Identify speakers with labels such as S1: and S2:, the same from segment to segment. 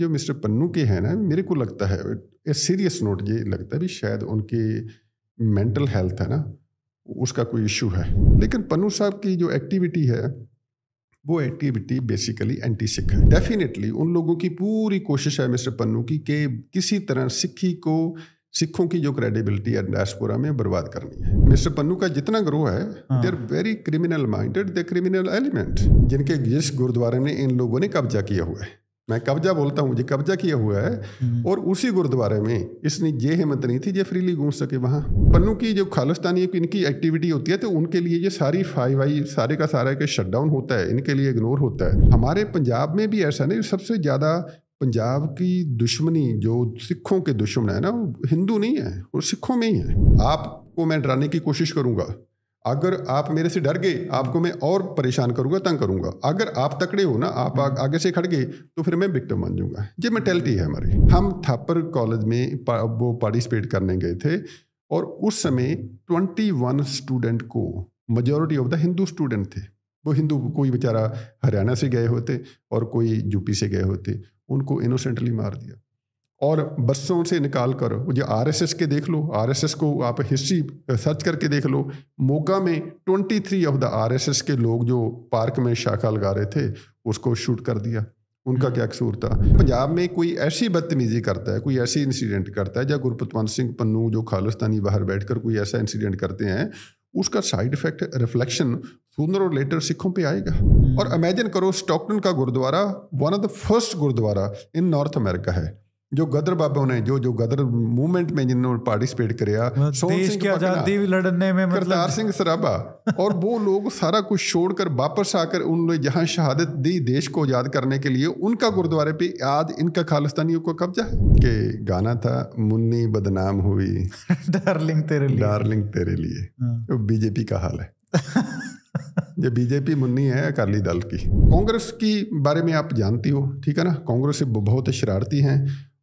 S1: जो मिस्टर पन्नू के हैं ना मेरे को लगता है ए सीरियस नोट ये लगता है भी शायद उनके मेंटल हेल्थ है ना उसका कोई इशू है लेकिन पन्नू साहब की जो एक्टिविटी है वो एक्टिविटी बेसिकली एंटी सिख है डेफिनेटली उन लोगों की पूरी कोशिश है मिस्टर पन्नू की कि किसी तरह सिखी को सिखों की जो क्रेडिबिलिटी है डायस्पोरा में बर्बाद करनी है मिस्टर पन्नू का जितना ग्रोह है they are very criminal minded they criminal element जिनके जिस गुरुद्वारे में इन लोगों ने कब्जा किया हुआ है मैं कब्जा बोलता हूँ मुझे कब्जा किया हुआ है हम्म। और उसी गुरुद्वारे में इसने ये हिम्मत नहीं थी ये फ्रीली घूम सके वहाँ पन्नू की जो खालिस्तानी इनकी एक्टिविटी होती है तो उनके लिए ये सारी फाई वाई सारे का सारा के शटडाउन होता है इनके लिए इग्नोर होता है हमारे पंजाब में भी ऐसा नहीं सबसे ज़्यादा पंजाब की दुश्मनी जो सिखों के दुश्मन है ना वो हिंदू नहीं है वो सिखों में ही है आपको मैं डराने की कोशिश करूँगा अगर आप मेरे से डर गए आपको मैं और परेशान करूंगा तंग करूंगा अगर आप तकड़े हो ना आप आगे से खड़ गए तो फिर मैं विक्टिम बन जाऊंगा ये मेंटेलिटी है हमारी हम थापर कॉलेज में पा, वो पार्टिसिपेट करने गए थे और उस समय 21 स्टूडेंट को majority of the Hindu student थे वो हिंदू कोई बेचारा हरियाणा से गए होते और कोई यूपी से गए होते उनको इनोसेंटली मार दिया और बसों से निकाल कर जो आर एस एस के देख लो आर एस एस को आप हिस्ट्री सर्च करके देख लो मोगा में twenty three of the R S S के लोग जो पार्क में शाखा लगा रहे थे उसको शूट कर दिया उनका हम्म। क्या कसूर था पंजाब में कोई ऐसी बदतमीजी करता है कोई ऐसी इंसिडेंट करता है जब गुरपतवंत सिंह पन्नू जो खालिस्तानी बाहर कर कोई ऐसा इंसिडेंट करते हैं उसका साइड इफेक्ट रिफ्लेक्शन सुनर और लेटर सिखों पे आएगा हम्म। और इमेजिन करो स्टॉकटन का gurdwara one of the first gurdwara in North America है जो गदर बाबा ने जो जो गदर मूवमेंट में जिन्होंने पार्टिसिपेट कर मतलब मतलब और वो लोग सारा कुछ छोड़कर वापस आकर उन जहाँ शहादत दी देश को आजाद करने के लिए उनका गुरुद्वारे पे आज इनका खालिस्तानियों को कब्जा है के गाना था मुन्नी बदनाम हुई डार्लिंग तेरे लिए डार्लिंग तेरे लिए बीजेपी हाँ। का हाल है ये बीजेपी मुन्नी है अकाली दल की कांग्रेस की बारे में आप जानती हो ठीक है ना कांग्रेस बहुत शरारती हैं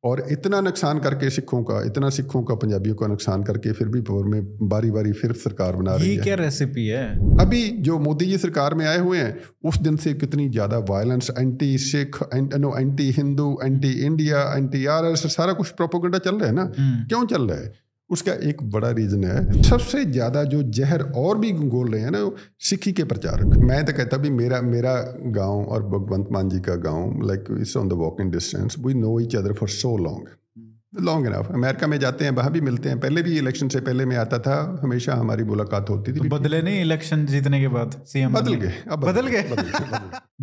S1: और इतना नुकसान करके सिखों का इतना सिखों का पंजाबियों का नुकसान करके फिर भी पावर में बारी बारी फिर सरकार बना रही है
S2: क्या रेसिपी है
S1: अभी जो मोदी जी सरकार में आए हुए हैं उस दिन से कितनी ज़्यादा violence anti Sikh no anti Hindu anti India anti आर सारा कुछ प्रोपोगंडा चल रहा है ना हम्म। क्यों चल रहा है उसका एक बड़ा रीज़न है सबसे ज़्यादा जो जहर और भी घोल रहे हैं ना सिक्खी के प्रचारक मैं तो कहता भी मेरा मेरा गांव और भगवंत मान जी का गांव like it's on the walking distance we know each other for so long long enough America में जाते हैं वहाँ भी मिलते हैं पहले भी इलेक्शन से पहले मैं आता था हमेशा हमारी मुलाकात होती थी तो
S2: बदले नहीं इलेक्शन जीतने के बाद सीएम बदल गए अब बदल गए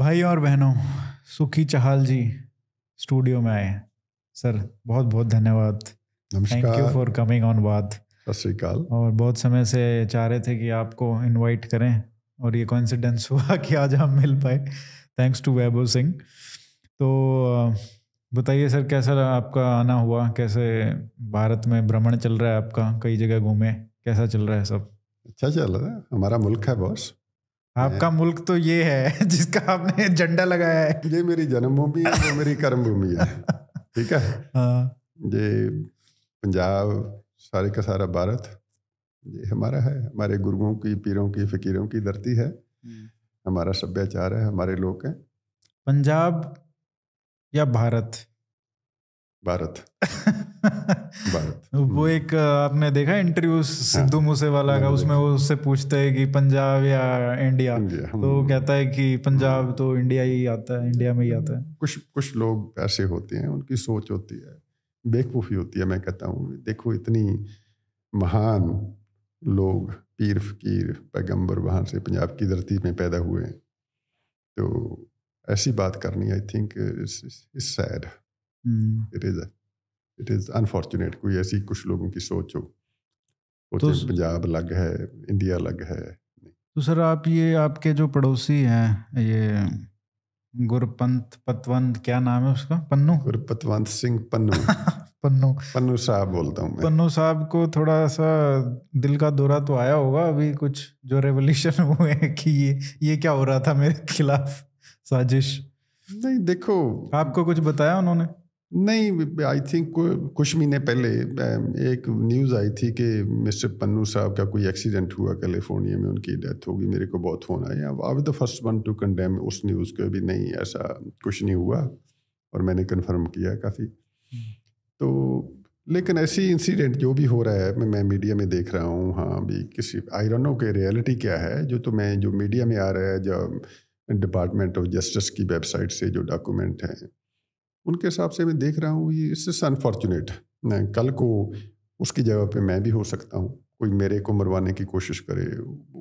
S2: भाई और बहनों सुखी चहाल जी स्टूडियो में आए सर बहुत बहुत धन्यवाद thank you for coming on बात
S1: सत और
S2: बहुत समय से चाह रहे थे कि आपको इनवाइट करें और ये कॉन्सिडेंस हुआ कि आज हम मिल पाए थैंक्स टू वैभव सिंह तो बताइए सर कैसा आपका आना हुआ कैसे भारत में भ्रमण चल रहा है आपका कई जगह घूमे कैसा चल रहा है सब
S1: अच्छा चल रहा है हमारा मुल्क है बॉस आपका मुल्क तो ये है जिसका आपने झंडा लगाया है ये मेरी जन्मभूमि है वो मेरी कर्मभूमि है ठीक है हाँ ये पंजाब सारे का सारा भारत ये हमारा है हमारे गुरुओं की पीरों की फकीरों की धरती है हम्म। हमारा सभ्याचार है हमारे लोग हैं
S2: पंजाब या भारत
S1: भारत
S2: भारत वो हम्म। एक आपने देखा इंटरव्यू हाँ। सिद्धू मूसेवाला का उसमें वो उससे पूछते हैं कि पंजाब या इंडिया, इंडिया तो कहता है कि पंजाब हम्म। तो इंडिया ही आता है इंडिया में ही आता है कुछ
S1: कुछ लोग ऐसे होते हैं उनकी सोच होती है बेवकूफ़ी होती है मैं कहता हूँ देखो इतनी महान लोग पीर फकीर पैगंबर वहाँ से पंजाब की धरती में पैदा हुए हैं तो ऐसी बात करनी I think is sad it is it is unfortunate कोई ऐसी कुछ लोगों की सोच हो तो पंजाब अलग है इंडिया अलग है
S2: तो सर आप ये आपके जो पड़ोसी हैं ये गुरपंत पतवंत क्या नाम है उसका पन्नू गुरपतवंत सिंह पन्नू पन्नू पन्नू साहब बोलता हूँ पन्नू साहब को थोड़ा सा दिल का दौरा तो आया होगा अभी कुछ जो रेवोल्यूशन हुए हैं कि ये ये क्या हो रहा था मेरे खिलाफ साजिश नहीं देखो आपको कुछ बताया उन्होंने
S1: नहीं आई थिंक कुछ महीने पहले एक न्यूज़ आई थी कि मिस्टर पन्नू साहब का कोई एक्सीडेंट हुआ कैलिफोर्निया में उनकी डेथ होगी मेरे को बहुत फ़ोन आया अब I the first one to condemn उस न्यूज़ को भी नहीं ऐसा कुछ नहीं हुआ और मैंने कंफर्म किया काफ़ी तो लेकिन ऐसी इंसिडेंट जो भी हो रहा है मैं मैं मीडिया में देख रहा हूँ हाँ भी किसी आयरनों के रियलिटी क्या है जो तो मैं जो मीडिया में आ रहा है जो डिपार्टमेंट ऑफ जस्टिस की वेबसाइट से जो डॉक्यूमेंट हैं उनके हिसाब से मैं देख रहा हूँ ये इससे अनफॉर्चुनेट है कल को उसकी जगह पे मैं भी हो सकता हूँ कोई मेरे को मरवाने की कोशिश करे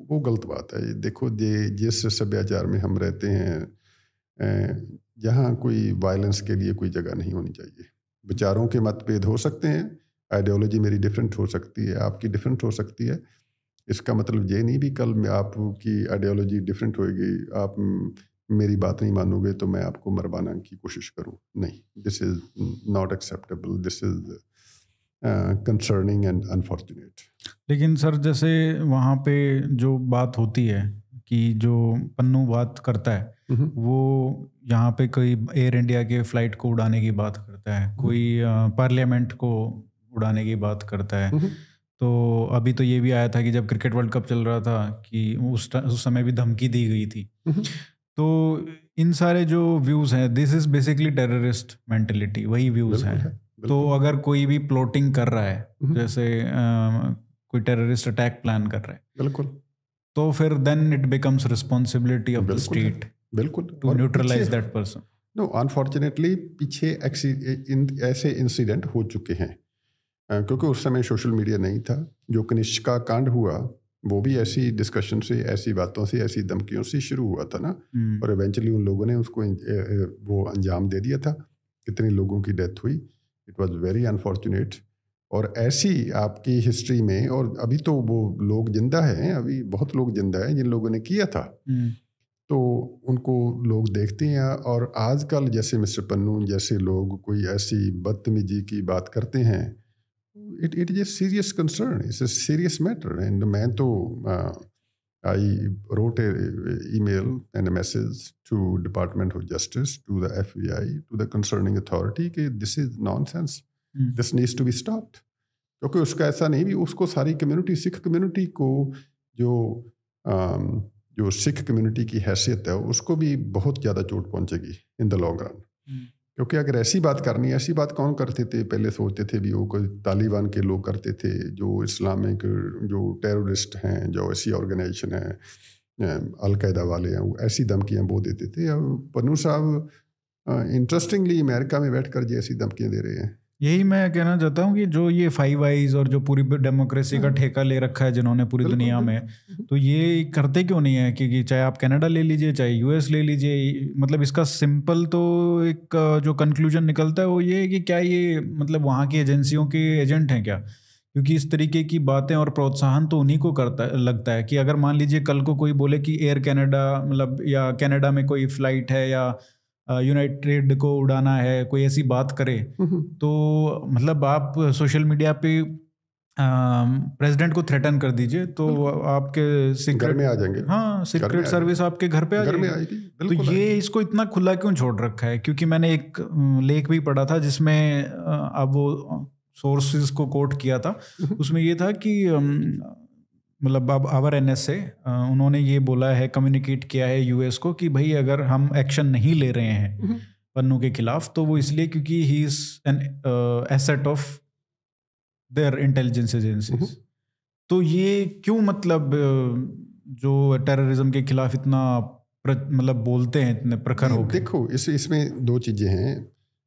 S1: वो गलत बात है देखो ये जिस सभ्याचार में हम रहते हैं यहाँ कोई वायलेंस के लिए कोई जगह नहीं होनी चाहिए विचारों के मतभेद हो सकते हैं आइडियोलॉजी मेरी डिफरेंट हो सकती है आपकी डिफरेंट हो सकती है इसका मतलब ये नहीं भी कल में आपकी आइडियोलॉजी डिफरेंट होएगी आप मेरी बात नहीं मानोगे तो मैं आपको मरवाना की कोशिश करूं नहीं this is not acceptable this is concerning and unfortunate
S2: लेकिन सर जैसे वहाँ पे जो बात होती है कि जो पन्नू बात करता है हम्म। वो यहाँ पे कोई एयर इंडिया के फ्लाइट को उड़ाने की बात करता है हम्म। कोई पार्लियामेंट uh, को उड़ाने की बात करता है हम्म। तो अभी तो ये भी आया था कि जब क्रिकेट वर्ल्ड कप चल रहा था कि उस उस समय भी धमकी दी गई थी तो इन सारे जो व्यूज हैं this is basically terrorist mentality वही व्यूज हैं तो अगर कोई भी प्लॉटिंग कर रहा है हम्म। जैसे आ, कोई टेररिस्ट अटैक प्लान कर रहा है बिल्कुल तो फिर then it becomes responsibility of the state बिल्कुल to neutralise that person no unfortunately पीछे
S1: ऐसे इंसिडेंट हो चुके हैं क्योंकि उस समय सोशल मीडिया नहीं था जो कनिष्का कांड हुआ वो भी ऐसी डिस्कशन से ऐसी बातों से ऐसी धमकियों से शुरू हुआ था ना हम्म। और इवेंचुअली उन लोगों ने उसको वो अंजाम दे दिया था कितने लोगों की डेथ हुई इट वॉज़ वेरी अनफॉर्चुनेट और ऐसी आपकी हिस्ट्री में और अभी तो वो लोग जिंदा हैं अभी बहुत लोग जिंदा हैं जिन लोगों ने किया था हम्म। तो उनको लोग देखते हैं और आजकल जैसे मिस्टर पन्नू जैसे लोग कोई ऐसी बदतमीजी की बात करते हैं it, it is a serious concern. It's a serious matter. And मैं तो I wrote an email and a message to Department of Justice, to the FBI, to the concerning authority कि this is nonsense. Mm. This needs to be stopped. क्योंकि उसका ऐसा नहीं भी उसको सारी कम्युनिटी सिख कम्युनिटी को जो जो सिख कम्युनिटी की हैसियत है उसको भी बहुत ज़्यादा चोट पहुंचेगी इन द लॉन्ग रन क्योंकि अगर ऐसी बात करनी ऐसी बात कौन करते थे पहले सोचते थे भी वो कोई तालिबान के लोग करते थे जो इस्लामिक जो टेररिस्ट हैं जो ऐसी ऑर्गेनाइजेशन है अलकायदा वाले हैं वो ऐसी धमकियाँ वो देते थे अब पन्नू साहब इंटरेस्टिंगली अमेरिका में बैठ जी जैसी धमकियाँ दे रहे हैं
S2: यही मैं कहना चाहता हूँ कि जो ये फाइव आईज और जो पूरी डेमोक्रेसी का हम्म। ठेका ले रखा है जिन्होंने पूरी दुनिया में तो ये करते क्यों नहीं है क्योंकि चाहे आप कनाडा ले लीजिए चाहे यूएस ले लीजिए मतलब इसका सिंपल तो एक जो कंक्लूजन निकलता है वो ये है कि क्या ये मतलब वहाँ की एजेंसियों के एजेंट हैं क्या क्योंकि इस तरीके की बातें और प्रोत्साहन तो उन्हीं को करता लगता है कि अगर मान लीजिए कल को कोई बोले कि एयर कनाडा मतलब या कनाडा में कोई फ्लाइट है या यूनाइटेड को उड़ाना है कोई ऐसी बात करे हम्म। तो मतलब आप सोशल मीडिया पे प्रेसिडेंट को थ्रेटन कर दीजिए तो आपके सीक्रेट में आ जाएंगे हाँ सीक्रेट सर्विस आपके घर पे आ जाएगी तो ये इसको इतना खुला क्यों छोड़ रखा है क्योंकि मैंने एक लेख भी पढ़ा था जिसमें अब वो सोर्सेज को कोट किया था हम्म। उसमें ये था कि मतलब अब आवर एन एस उन्होंने ये बोला है कम्युनिकेट किया है यूएस को कि भाई अगर हम एक्शन नहीं ले रहे हैं हम्म। पन्नू के खिलाफ तो वो इसलिए क्योंकि he is an asset of their intelligence agency तो ये क्यों मतलब जो टेररिज्म के खिलाफ इतना मतलब बोलते हैं इतने प्रखर हो
S1: देखो इस इसमें दो चीज़ें हैं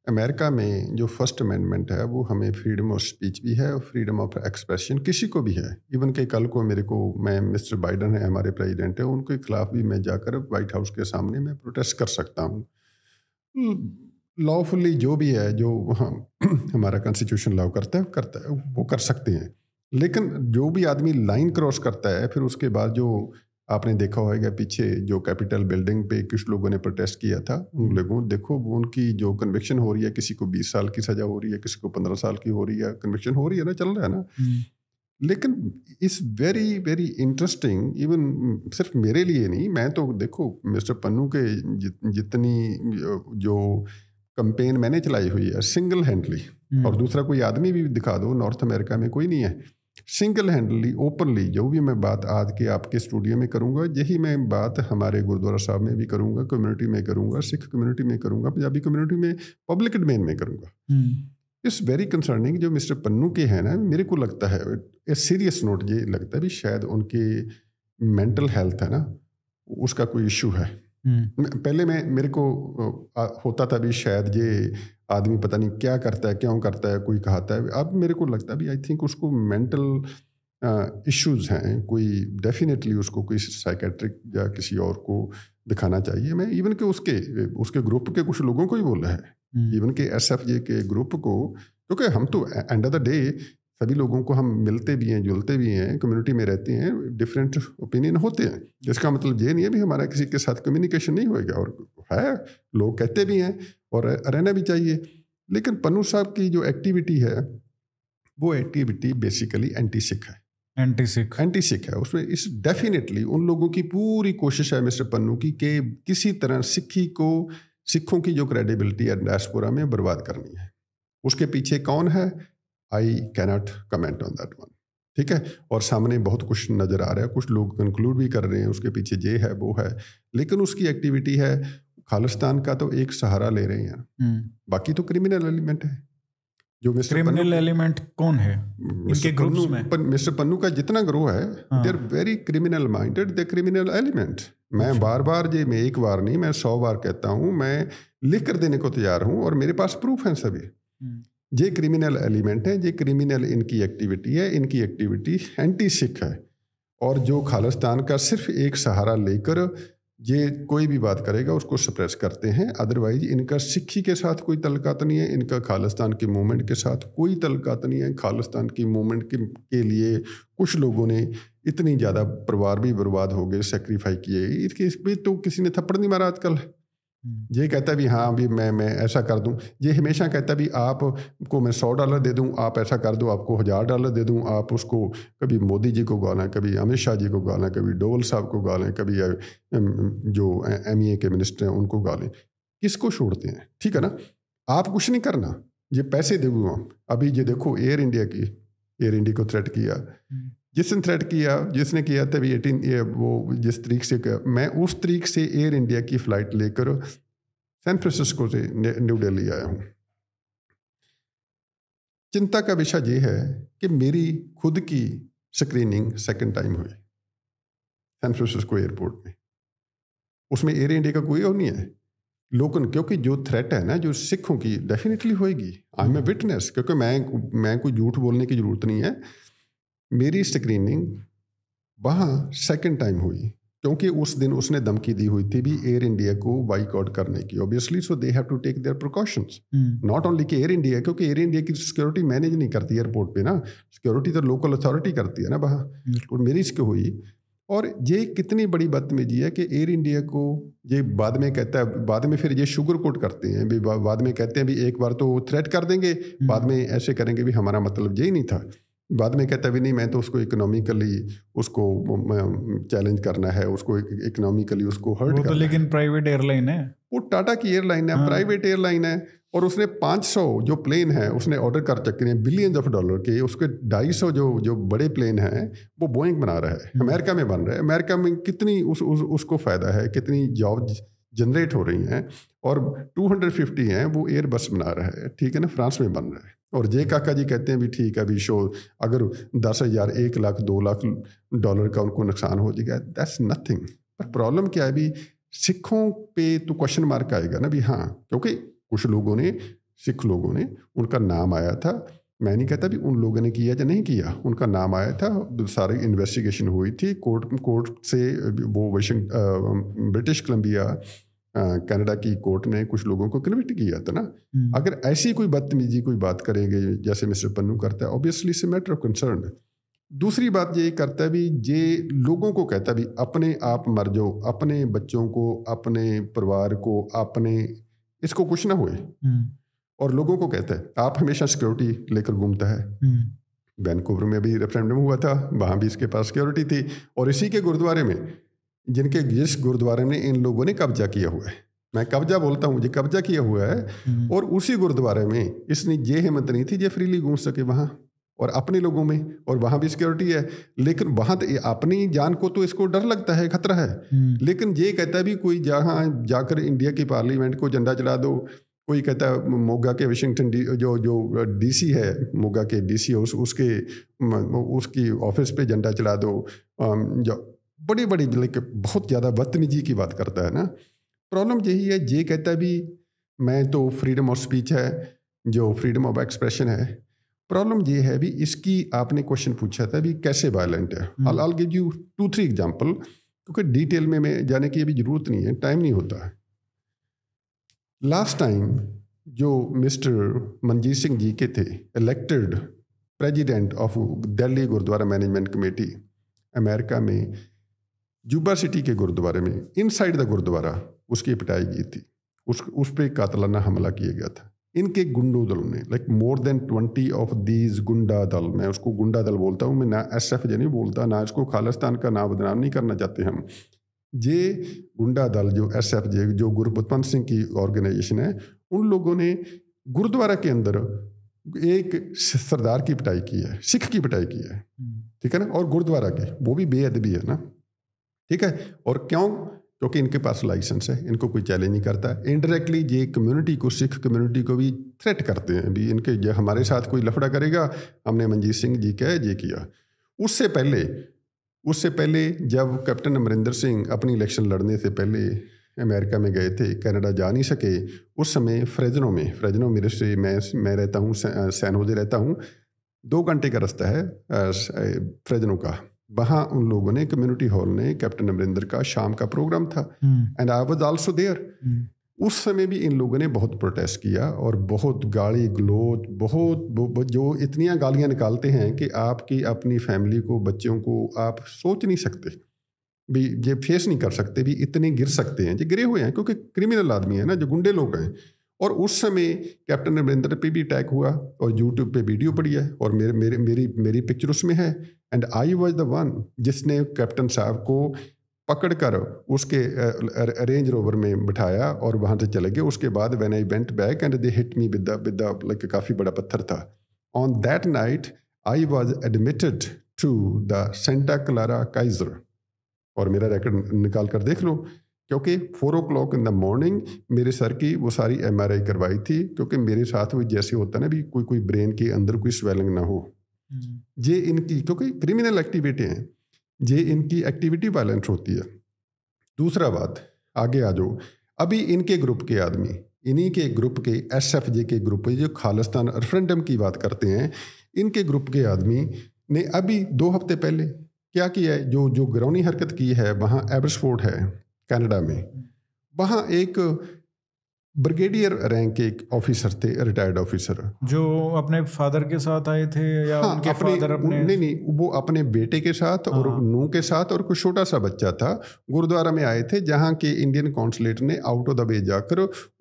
S1: अमेरिका में जो फर्स्ट अमेंडमेंट है वो हमें फ्रीडम ऑफ स्पीच भी है और फ्रीडम ऑफ एक्सप्रेशन किसी को भी है इवन के कल को मेरे को मैं मिस्टर बाइडन है हमारे प्रेसिडेंट है उनके खिलाफ भी मैं जाकर वाइट हाउस के सामने मैं प्रोटेस्ट कर सकता हूँ लॉफुली hmm. जो भी है जो हाँ हमारा कॉन्स्टिट्यूशन लॉ करता है करता है वो कर सकते हैं लेकिन जो भी आदमी लाइन क्रॉस करता है फिर उसके बाद जो आपने देखा होगा पीछे जो कैपिटल बिल्डिंग पे कुछ लोगों ने प्रोटेस्ट किया था उन हम्म। लोगों देखो उनकी जो कन्विक्शन हो रही है किसी को बीस साल की सजा हो रही है किसी को पंद्रह साल की हो रही है कन्विक्शन हो रही है ना चल रहा है ना हम्म। लेकिन इस वेरी वेरी इंटरेस्टिंग इवन सिर्फ मेरे लिए नहीं मैं तो देखो मिस्टर पन्नू के जितनी जो कंपेन मैंने चलाई हुई है सिंगल हैंडली हम्म। और दूसरा कोई आदमी भी दिखा दो नॉर्थ अमेरिका में कोई नहीं है सिंगल हैंडली ओपनली जो भी मैं बात आज के आपके स्टूडियो में करूँगा यही मैं बात हमारे गुरुद्वारा साहब में भी करूँगा कम्युनिटी में करूँगा सिख कम्युनिटी में करूँगा पंजाबी कम्युनिटी में पब्लिक डोमेन में करूँगा इट्स वेरी कंसर्निंग जो मिस्टर पन्नू के हैं ना मेरे को लगता है ए सीरियस नोट ये लगता है भी शायद उनके मेंटल हेल्थ है ना उसका कोई इशू है हम्म। पहले मैं मेरे को होता था भी शायद ये आदमी पता नहीं क्या करता है क्यों करता है कोई कहता है अब मेरे को लगता है भी आई थिंक उसको मेंटल इश्यूज हैं कोई डेफिनेटली उसको कोई साइकेट्रिक या किसी और को दिखाना चाहिए मैं इवन के उसके उसके ग्रुप के कुछ लोगों को ही बोला है इवन हम्म। के एस एफ जे के ग्रुप को क्योंकि हम तो एंड ऑफ द डे सभी लोगों को हम मिलते भी हैं जुलते भी हैं कम्युनिटी में रहते हैं डिफरेंट ओपिनियन होते हैं इसका मतलब ये नहीं है भी हमारा किसी के साथ कम्युनिकेशन नहीं होएगा और है लोग कहते भी हैं और रहना भी चाहिए लेकिन पन्नू साहब की जो एक्टिविटी है वो एक्टिविटी बेसिकली एंटी सिख है एंटी सिख एंटी सिख है उसमें इस डेफिनेटली उन लोगों की पूरी कोशिश है मिस्टर पन्नू की कि किसी तरह सिक्खी को सिखों की जो क्रेडिबिलिटी है डायस्पोरा में बर्बाद करनी है उसके पीछे कौन है I cannot comment on that one ठीक है और सामने बहुत कुछ नज़र आ रहा है कुछ लोग कंक्लूड भी कर रहे हैं उसके पीछे ये है वो है लेकिन उसकी एक्टिविटी है खालिस्तान का तो एक सहारा ले रहे हैं हम्म। बाकी तो क्रिमिनल एलिमेंट है जो मिस्टर क्रिमिनल
S2: एलिमेंट कौन है इनके ग्रुप्स में मिस्टर पन्नू
S1: का जितना ग्रोह है they are very criminal minded they criminal element मैं बार बार जे मैं एक बार नहीं मैं सौ बार कहता हूँ मैं लिख कर देने को तैयार हूँ और मेरे पास प्रूफ हैं सभी हम्म। ये क्रिमिनल एलिमेंट हैं ये क्रिमिनल इनकी एक्टिविटी है इनकी एक्टिविटी एंटी सिख है और जो खालिस्तान का सिर्फ एक सहारा लेकर ये कोई भी बात करेगा उसको सप्रेस करते हैं अदरवाइज इनका सिक्खी के साथ कोई तलकात नहीं है इनका खालिस्तान के मूवमेंट के साथ कोई तलकात नहीं है खालिस्तान की मूवमेंट के, के लिए कुछ लोगों ने इतनी ज़्यादा परिवार भी बर्बाद हो गए सेक्रीफाई किए इसके इस पर तो किसी ने थप्पड़ नहीं मारा आजकल हम्म। ये कहता भी हाँ भी मैं मैं ऐसा कर दूं ये हमेशा कहता भी आपको मैं सौ डॉलर दे दूं आप ऐसा कर दो आपको हज़ार डॉलर दे दूं आप उसको कभी मोदी जी को लें कभी अमित शाह जी को लें कभी डोवल साहब को लें कभी जो एम के मिनिस्टर हैं उनको गालें किसको छोड़ते हैं ठीक है ना आप कुछ नहीं करना ये पैसे दे दूँ अभी ये देखो एयर इंडिया की एयर इंडिया को थ्रेट किया हम्म। जिसने थ्रेट किया जिसने किया तभी एटीन ये वो जिस तरीक से किया मैं उस तरीक से एयर इंडिया की फ़्लाइट लेकर सैन फ्रांसिस्को से न्यू दिल्ली आया हूँ चिंता का विषय ये है कि मेरी खुद की स्क्रीनिंग सेकंड टाइम हुई सैन फ्रांसिस्को एयरपोर्ट में उसमें एयर इंडिया का कोई और नहीं है लोकन क्योंकि जो थ्रेट है ना जो सिखों की डेफिनेटली होएगी आई एम ए विटनेस क्योंकि मैं मैं कोई झूठ बोलने की ज़रूरत नहीं है मेरी स्क्रीनिंग वहाँ सेकेंड टाइम हुई क्योंकि उस दिन उसने धमकी दी हुई थी भी एयर इंडिया को बाइकआउट करने की obviously so they have to take their precautions not only कि एयर इंडिया क्योंकि एयर इंडिया की सिक्योरिटी मैनेज नहीं करती एयरपोर्ट पे ना सिक्योरिटी तो लोकल अथॉरिटी करती है ना वहाँ और मेरी इसकी हुई और ये कितनी बड़ी बदतमीजी है कि एयर इंडिया को ये बाद में कहता है बाद में फिर ये शुगर कोट करते हैं भी बाद में कहते हैं भी एक बार तो थ्रेट कर देंगे hmm. बाद में ऐसे करेंगे भी हमारा मतलब यही नहीं था बाद में कहता भी नहीं मैं तो उसको इकोनॉमिकली उसको चैलेंज करना है उसको इकोनॉमिकली e-, उसको हर्ट वो तो लेकिन प्राइवेट एयरलाइन है वो टाटा की एयरलाइन है हाँ। प्राइवेट एयरलाइन है और उसने 500 जो प्लेन है उसने ऑर्डर कर चुके हैं बिलियंस ऑफ डॉलर के उसके 250 जो जो बड़े प्लेन हैं वो बोइंग बना रहा है हम्म। अमेरिका में बन रहा है अमेरिका में कितनी उस, उस उसको फ़ायदा है कितनी जॉब जनरेट हो रही हैं और 250 हैं वो एयरबस बना रहा है ठीक है ना फ्रांस में बन रहा है और जय काका जी कहते हैं भी ठीक है अभी शो अगर दस हज़ार एक लाख दो लाख डॉलर का उनको नुकसान हो जाएगा दैट्स नथिंग पर प्रॉब्लम क्या है भी सिखों पे तो क्वेश्चन मार्क आएगा ना भी हाँ क्योंकि कुछ लोगों ने सिख लोगों ने उनका नाम आया था मैं नहीं कहता भी उन लोगों ने किया या नहीं किया उनका नाम आया था सारी इन्वेस्टिगेशन हुई थी कोर्ट कोर्ट से वो वाशिंग ब्रिटिश कोलम्बिया कनाडा की कोर्ट ने कुछ लोगों को कन्विक्ट किया था ना हम्म। अगर ऐसी कोई बदतमीजी कोई बात करेंगे जैसे मिस्टर पन्नू करता है ऑब्वियसली इसे मैटर ऑफ कंसर्न दूसरी बात ये करता है भी ये लोगों को कहता है भी अपने आप मर जाओ अपने बच्चों को अपने परिवार को अपने इसको कुछ ना होए हम्म। और लोगों को कहता है आप हमेशा सिक्योरिटी लेकर घूमता है हम्म। वैनकूवर में भी रेफरेंडम हुआ था वहाँ भी इसके पास सिक्योरिटी थी और इसी के गुरुद्वारे में जिनके जिस गुरुद्वारे में इन लोगों ने कब्जा किया हुआ है मैं कब्जा बोलता हूँ जी कब्जा किया हुआ है हम्म। और उसी गुरुद्वारे में इसने ये हिम्मत नहीं थी ये फ्रीली घूम सके वहाँ और अपने लोगों में और वहाँ भी सिक्योरिटी है लेकिन वहाँ तो अपनी जान को तो इसको डर लगता है खतरा है हम्म। लेकिन ये कहता है भी कोई जहाँ जाकर इंडिया की पार्लियामेंट को झंडा चला दो कोई कहता है मोगा के वाशिंगटन डी जो जो डीसी है मोगा के डीसी उस उसके उसकी ऑफिस पे झंडा चला दो बड़ी बड़ी लाइक बहुत ज़्यादा बदतमीजी की बात करता है ना प्रॉब्लम यही है ये कहता है भी मैं तो फ्रीडम ऑफ स्पीच है जो फ्रीडम ऑफ एक्सप्रेशन है प्रॉब्लम ये है भी इसकी आपने क्वेश्चन पूछा था भी कैसे वायलेंट है I all give you two three example क्योंकि डिटेल में मैं जाने की अभी ज़रूरत नहीं है टाइम नहीं होता है लास्ट टाइम जो मिस्टर मनजीत सिंह जी के थे elected president of Delhi gurdwara management committee America में जुबा सिटी के गुरुद्वारे में इनसाइड द गुरुद्वारा उसकी पिटाई की थी उस उस पर कातलाना हमला किया गया था इनके गुंडो दलों ने like more than twenty of these गुंडा दल मैं उसको गुंडा दल बोलता हूँ मैं ना एस एफ जे नहीं बोलता ना इसको खालिस्तान का नाम बदनाम नहीं करना चाहते हम ये गुंडा दल जो एस एफ जे जो गुरबतवंत सिंह की ऑर्गेनाइजेशन है उन लोगों ने गुरुद्वारा के अंदर एक सरदार की पिटाई की है सिख की पिटाई की है हम्म। ठीक है ना और गुरुद्वारा की वो भी बेअदबी है ना ठीक है और क्यों क्योंकि इनके पास लाइसेंस है इनको कोई चैलेंज नहीं करता इनडायरेक्टली ये कम्युनिटी को सिख कम्युनिटी को भी थ्रेट करते हैं भी इनके ये हमारे साथ कोई लफड़ा करेगा हमने मंजीत सिंह जी कह ये किया उससे पहले उससे पहले जब कैप्टन अमरिंदर सिंह अपनी इलेक्शन लड़ने से पहले अमेरिका में गए थे कनाडा जा नहीं सके उस समय फ्रेजनो में फ्रेजनो मेरे से मैं मैं रहता हूँ सैनोजे रहता हूँ दो घंटे का रास्ता है फ्रेजनो का वहाँ उन लोगों ने कम्युनिटी हॉल ने कैप्टन अमरिंदर का शाम का प्रोग्राम था and I was also there उस समय भी इन लोगों ने बहुत प्रोटेस्ट किया और बहुत गाली गलोच बहुत, जो इतनी गालियाँ निकालते हैं कि आपकी अपनी फैमिली को बच्चों को आप सोच नहीं सकते भी ये फेस नहीं कर सकते भी इतने गिर सकते हैं जो गिरे हुए हैं क्योंकि क्रिमिनल आदमी है ना जो गुंडे लोग हैं और उस समय कैप्टन अमरिंदर पे भी अटैक हुआ और यूट्यूब पे वीडियो पड़ी है और मेरे मेरे मेरी मेरी पिक्चर उसमें है and I was the one जिसने कैप्टन साहब को पकड़ कर उसके रेंज रोवर में बिठाया और वहाँ से चले गए उसके बाद when I went back and they hit me with with like काफ़ी बड़ा पत्थर था on that night I was admitted to the Santa Clara Kaiser और मेरा रिकॉर्ड निकाल कर देख लो क्योंकि four o'clock in the morning मेरे सर की वो सारी एम आर आई करवाई थी क्योंकि मेरे साथ में जैसे होता है ना भी कोई कोई ब्रेन के अंदर कोई स्वेलिंग ना हो हम्म। ये इनकी क्योंकि क्रिमिनल एक्टिविटी हैं ये इनकी एक्टिविटी वायलेंट होती है दूसरा बात आगे आ जाओ अभी इनके ग्रुप के आदमी इन्हीं के ग्रुप के एस एफ जे के ग्रुप जो खालिस्तान रेफरेंडम की बात करते हैं इनके ग्रुप के आदमी ने अभी दो हफ्ते पहले क्या किया है जो जो ग्रौनी हरकत की है वहाँ एबरसफोर्ड है कनाडा में वहाँ एक ब्रिगेडियर रैंक के एक ऑफिसर थे रिटायर्ड ऑफिसर
S2: जो अपने फादर के साथ आए थे या हाँ, उनके अपने, फादर अपने नहीं
S1: नहीं वो अपने बेटे के साथ हाँ। और नू के साथ और कुछ छोटा सा बच्चा था गुरुद्वारा में आए थे जहाँ के इंडियन कौंसलेट ने आउट ऑफ द वे जाकर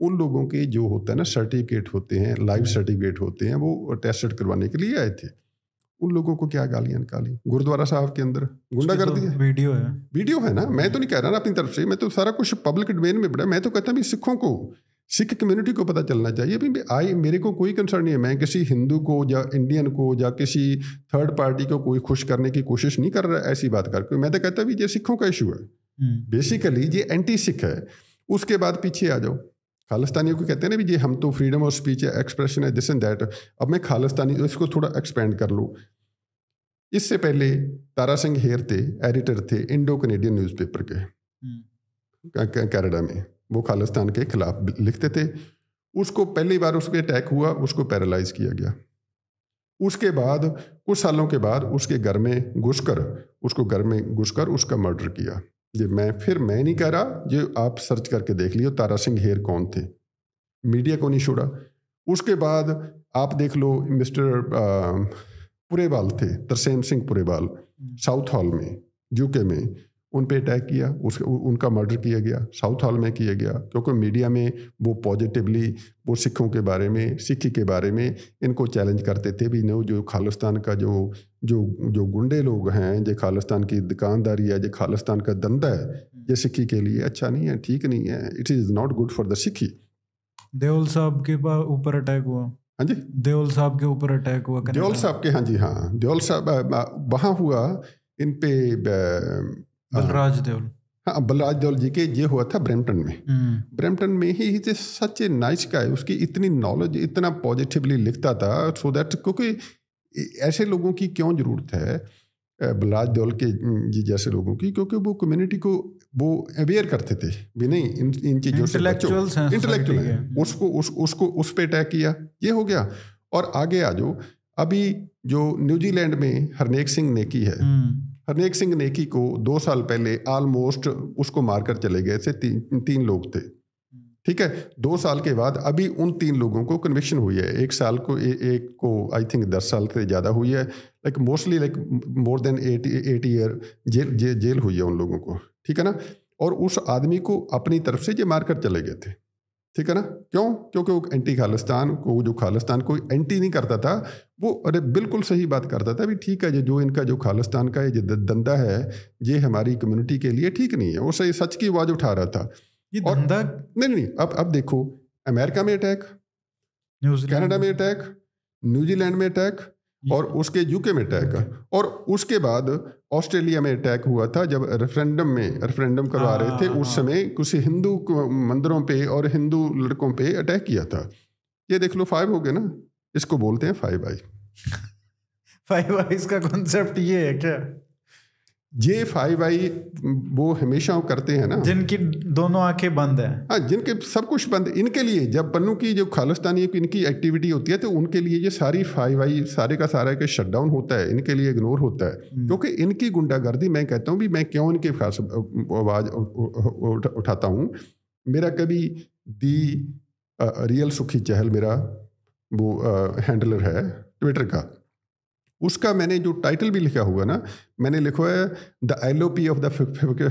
S1: उन लोगों के जो होता है ना सर्टिफिकेट होते हैं लाइफ हाँ। सर्टिफिकेट होते हैं वो टेस्टेड करवाने के लिए आए थे उन लोगों को क्या गालियां निकाली गुरुद्वारा साहब के अंदर गुंडा कर दिया वीडियो है वीडियो है ना मैं तो नहीं कह रहा ना अपनी तरफ से मैं तो सारा कुछ पब्लिक डोमेन में बढ़ा मैं तो कहता हूँ सिखों को सिख कम्युनिटी को पता चलना चाहिए भाई आई मेरे को कोई कंसर्न नहीं है मैं किसी हिंदू को या इंडियन को या किसी थर्ड पार्टी को कोई खुश करने की कोशिश नहीं कर रहा ऐसी बात करके मैं तो कहता भी ये सिखों का इशू है बेसिकली हम्म। ये एंटी सिख है उसके बाद पीछे आ जाओ खालिस्तानियों को कहते हैं ना भी जी हम तो फ्रीडम ऑफ स्पीच है एक्सप्रेशन है दिस एंड दैट अब मैं खालिस्तानी इसको थोड़ा एक्सपेंड कर लूँ इससे पहले तारा सिंह हेर थे एडिटर थे इंडो कनेडियन न्यूज़पेपर के
S3: हम्म।
S1: कैनेडा में वो खालिस्तान के खिलाफ लिखते थे उसको पहली बार उस पर अटैक हुआ उसको पैरालाइज किया गया उसके बाद कुछ सालों के बाद उसके घर में घुसकर उसको घर में घुसकर उसका मर्डर किया ये मैं फिर मैं नहीं कह रहा ये आप सर्च करके देख लियो तारा सिंह हेर कौन थे मीडिया को नहीं छोड़ा उसके बाद आप देख लो मिस्टर पुरेवाल थे तरसेम सिंह पुरेवाल हम्म। साउथ हॉल में यूके में उन पे अटैक किया उस उनका मर्डर किया गया साउथ हॉल में किया गया क्योंकि मीडिया में वो पॉजिटिवली वो सिखों के बारे में सिखी के बारे में इनको चैलेंज करते थे भी नो जो खालिस्तान का जो जो जो गुंडे लोग हैं जो खालिस्तान की दुकानदारी है जो खालिस्तान का धंधा है हम्म। ये सिखी के लिए अच्छा नहीं है ठीक नहीं है it is not good for the Sikhi
S2: Deol साहब के ऊपर अटैक हुआ हाँ जी देओल साहब के ऊपर अटैक हुआ देओल
S1: साहब के हाँ जी हाँ देओल साहब वहाँ हुआ इन पे बलराज देवल हाँ बलराज देवल हाँ, जी के ये हुआ था ब्रैम्पटन में हम्म। ब्रैम्पटन में he is such a nice का है उसकी इतनी नॉलेज इतना पॉजिटिवली लिखता था सो so दैट क्योंकि ऐसे लोगों की क्यों ज़रूरत है बलराज देवल के जी जैसे लोगों की क्योंकि वो कम्युनिटी को वो अवेयर करते थे भी नहीं इन इन चीज़ों से इंटेलेक्चुअल उसको उस उसको उस पर अटैक किया ये हो गया और आगे आ जाओ अभी जो न्यूजीलैंड में हरनेक सिंह ने की है हम्म। हरनेक सिंह नेकी को दो साल पहले आलमोस्ट उसको मारकर चले गए थे ती, तीन लोग थे ठीक है दो साल के बाद अभी उन तीन लोगों को कन्विक्शन हुई है एक साल को ए, एक को आई थिंक दस साल से ज़्यादा हुई है like mostly like more than eight eight year jail जे, जेल हुई है उन लोगों को ठीक है ना और उस आदमी को अपनी तरफ से ये मारकर चले गए थे ठीक है ना क्यों क्योंकि वो एंटी खालिस्तान को जो खालिस्तान को एंटी नहीं करता था वो अरे बिल्कुल सही बात करता था भी ठीक है जो इनका जो खालिस्तान का ये धंधा है ये हमारी कम्युनिटी के लिए ठीक नहीं है वो सही सच की आवाज़ उठा रहा था ये और नहीं नहीं अब अब देखो अमेरिका में अटैक कनाडा में अटैक न्यूजीलैंड में अटैक और उसके यूके में अटैक और उसके बाद ऑस्ट्रेलिया में अटैक हुआ था जब रेफरेंडम में रेफरेंडम करवा रहे थे उस हाँ। समय कुछ हिंदू मंदिरों पे और हिंदू लड़कों पे अटैक किया था ये देख लो फाइव हो गए ना इसको बोलते हैं फाइव आई फाइव आईज का कॉन्सेप्ट ये है क्या ये फाइव आई वो हमेशा वो करते हैं ना जिनकी दोनों आंखें बंद है हाँ जिनके सब कुछ बंद इनके लिए जब पन्नू की जो खालिस्तानी इनकी एक्टिविटी होती है तो उनके लिए ये सारी फाइव आई सारे का सारा के शटडाउन होता है इनके लिए इग्नोर होता है हम्म। क्योंकि इनकी गुंडागर्दी मैं कहता हूँ भी मैं क्यों इनके खास आवाज़ उठाता हूँ मेरा कभी दी रियल सुखी चहल मेरा वो हैंडलर है ट्विटर का उसका मैंने जो टाइटल भी लिखा हुआ ना मैंने लिखा है the L O P of the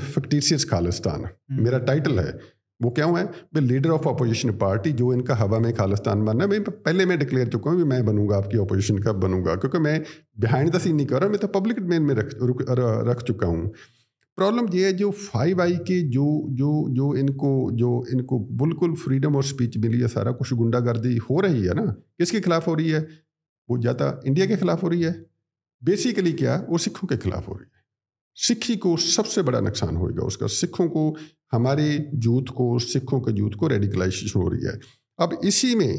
S1: fictitious Khalistan मेरा टाइटल है वो क्यों है वे लीडर ऑफ अपोजिशन पार्टी जो इनका हवा में खालिस्तान बनना है मैं पहले मैं डिक्लेयर चुका हूँ मैं बनूंगा आपकी अपोजिशन का बनूंगा क्योंकि मैं बिहाइंड द सीन नहीं कर रहा मैं तो पब्लिक डोमेन में रख रुक रख चुका हूँ प्रॉब्लम ये है जो फाइव आई के जो जो जो इनको जो इनको बिल्कुल फ्रीडम ऑफ स्पीच मिली है सारा कुछ गुंडागर्दी हो रही है ना किसके खिलाफ हो रही है वो ज़्यादा इंडिया के खिलाफ हो रही है बेसिकली क्या वो सिखों के खिलाफ हो रही है सिखी को सबसे बड़ा नुकसान होगा उसका सिखों को हमारे जूथ को सिखों के जूथ को रेडिकलाइजेशन हो रही है अब इसी में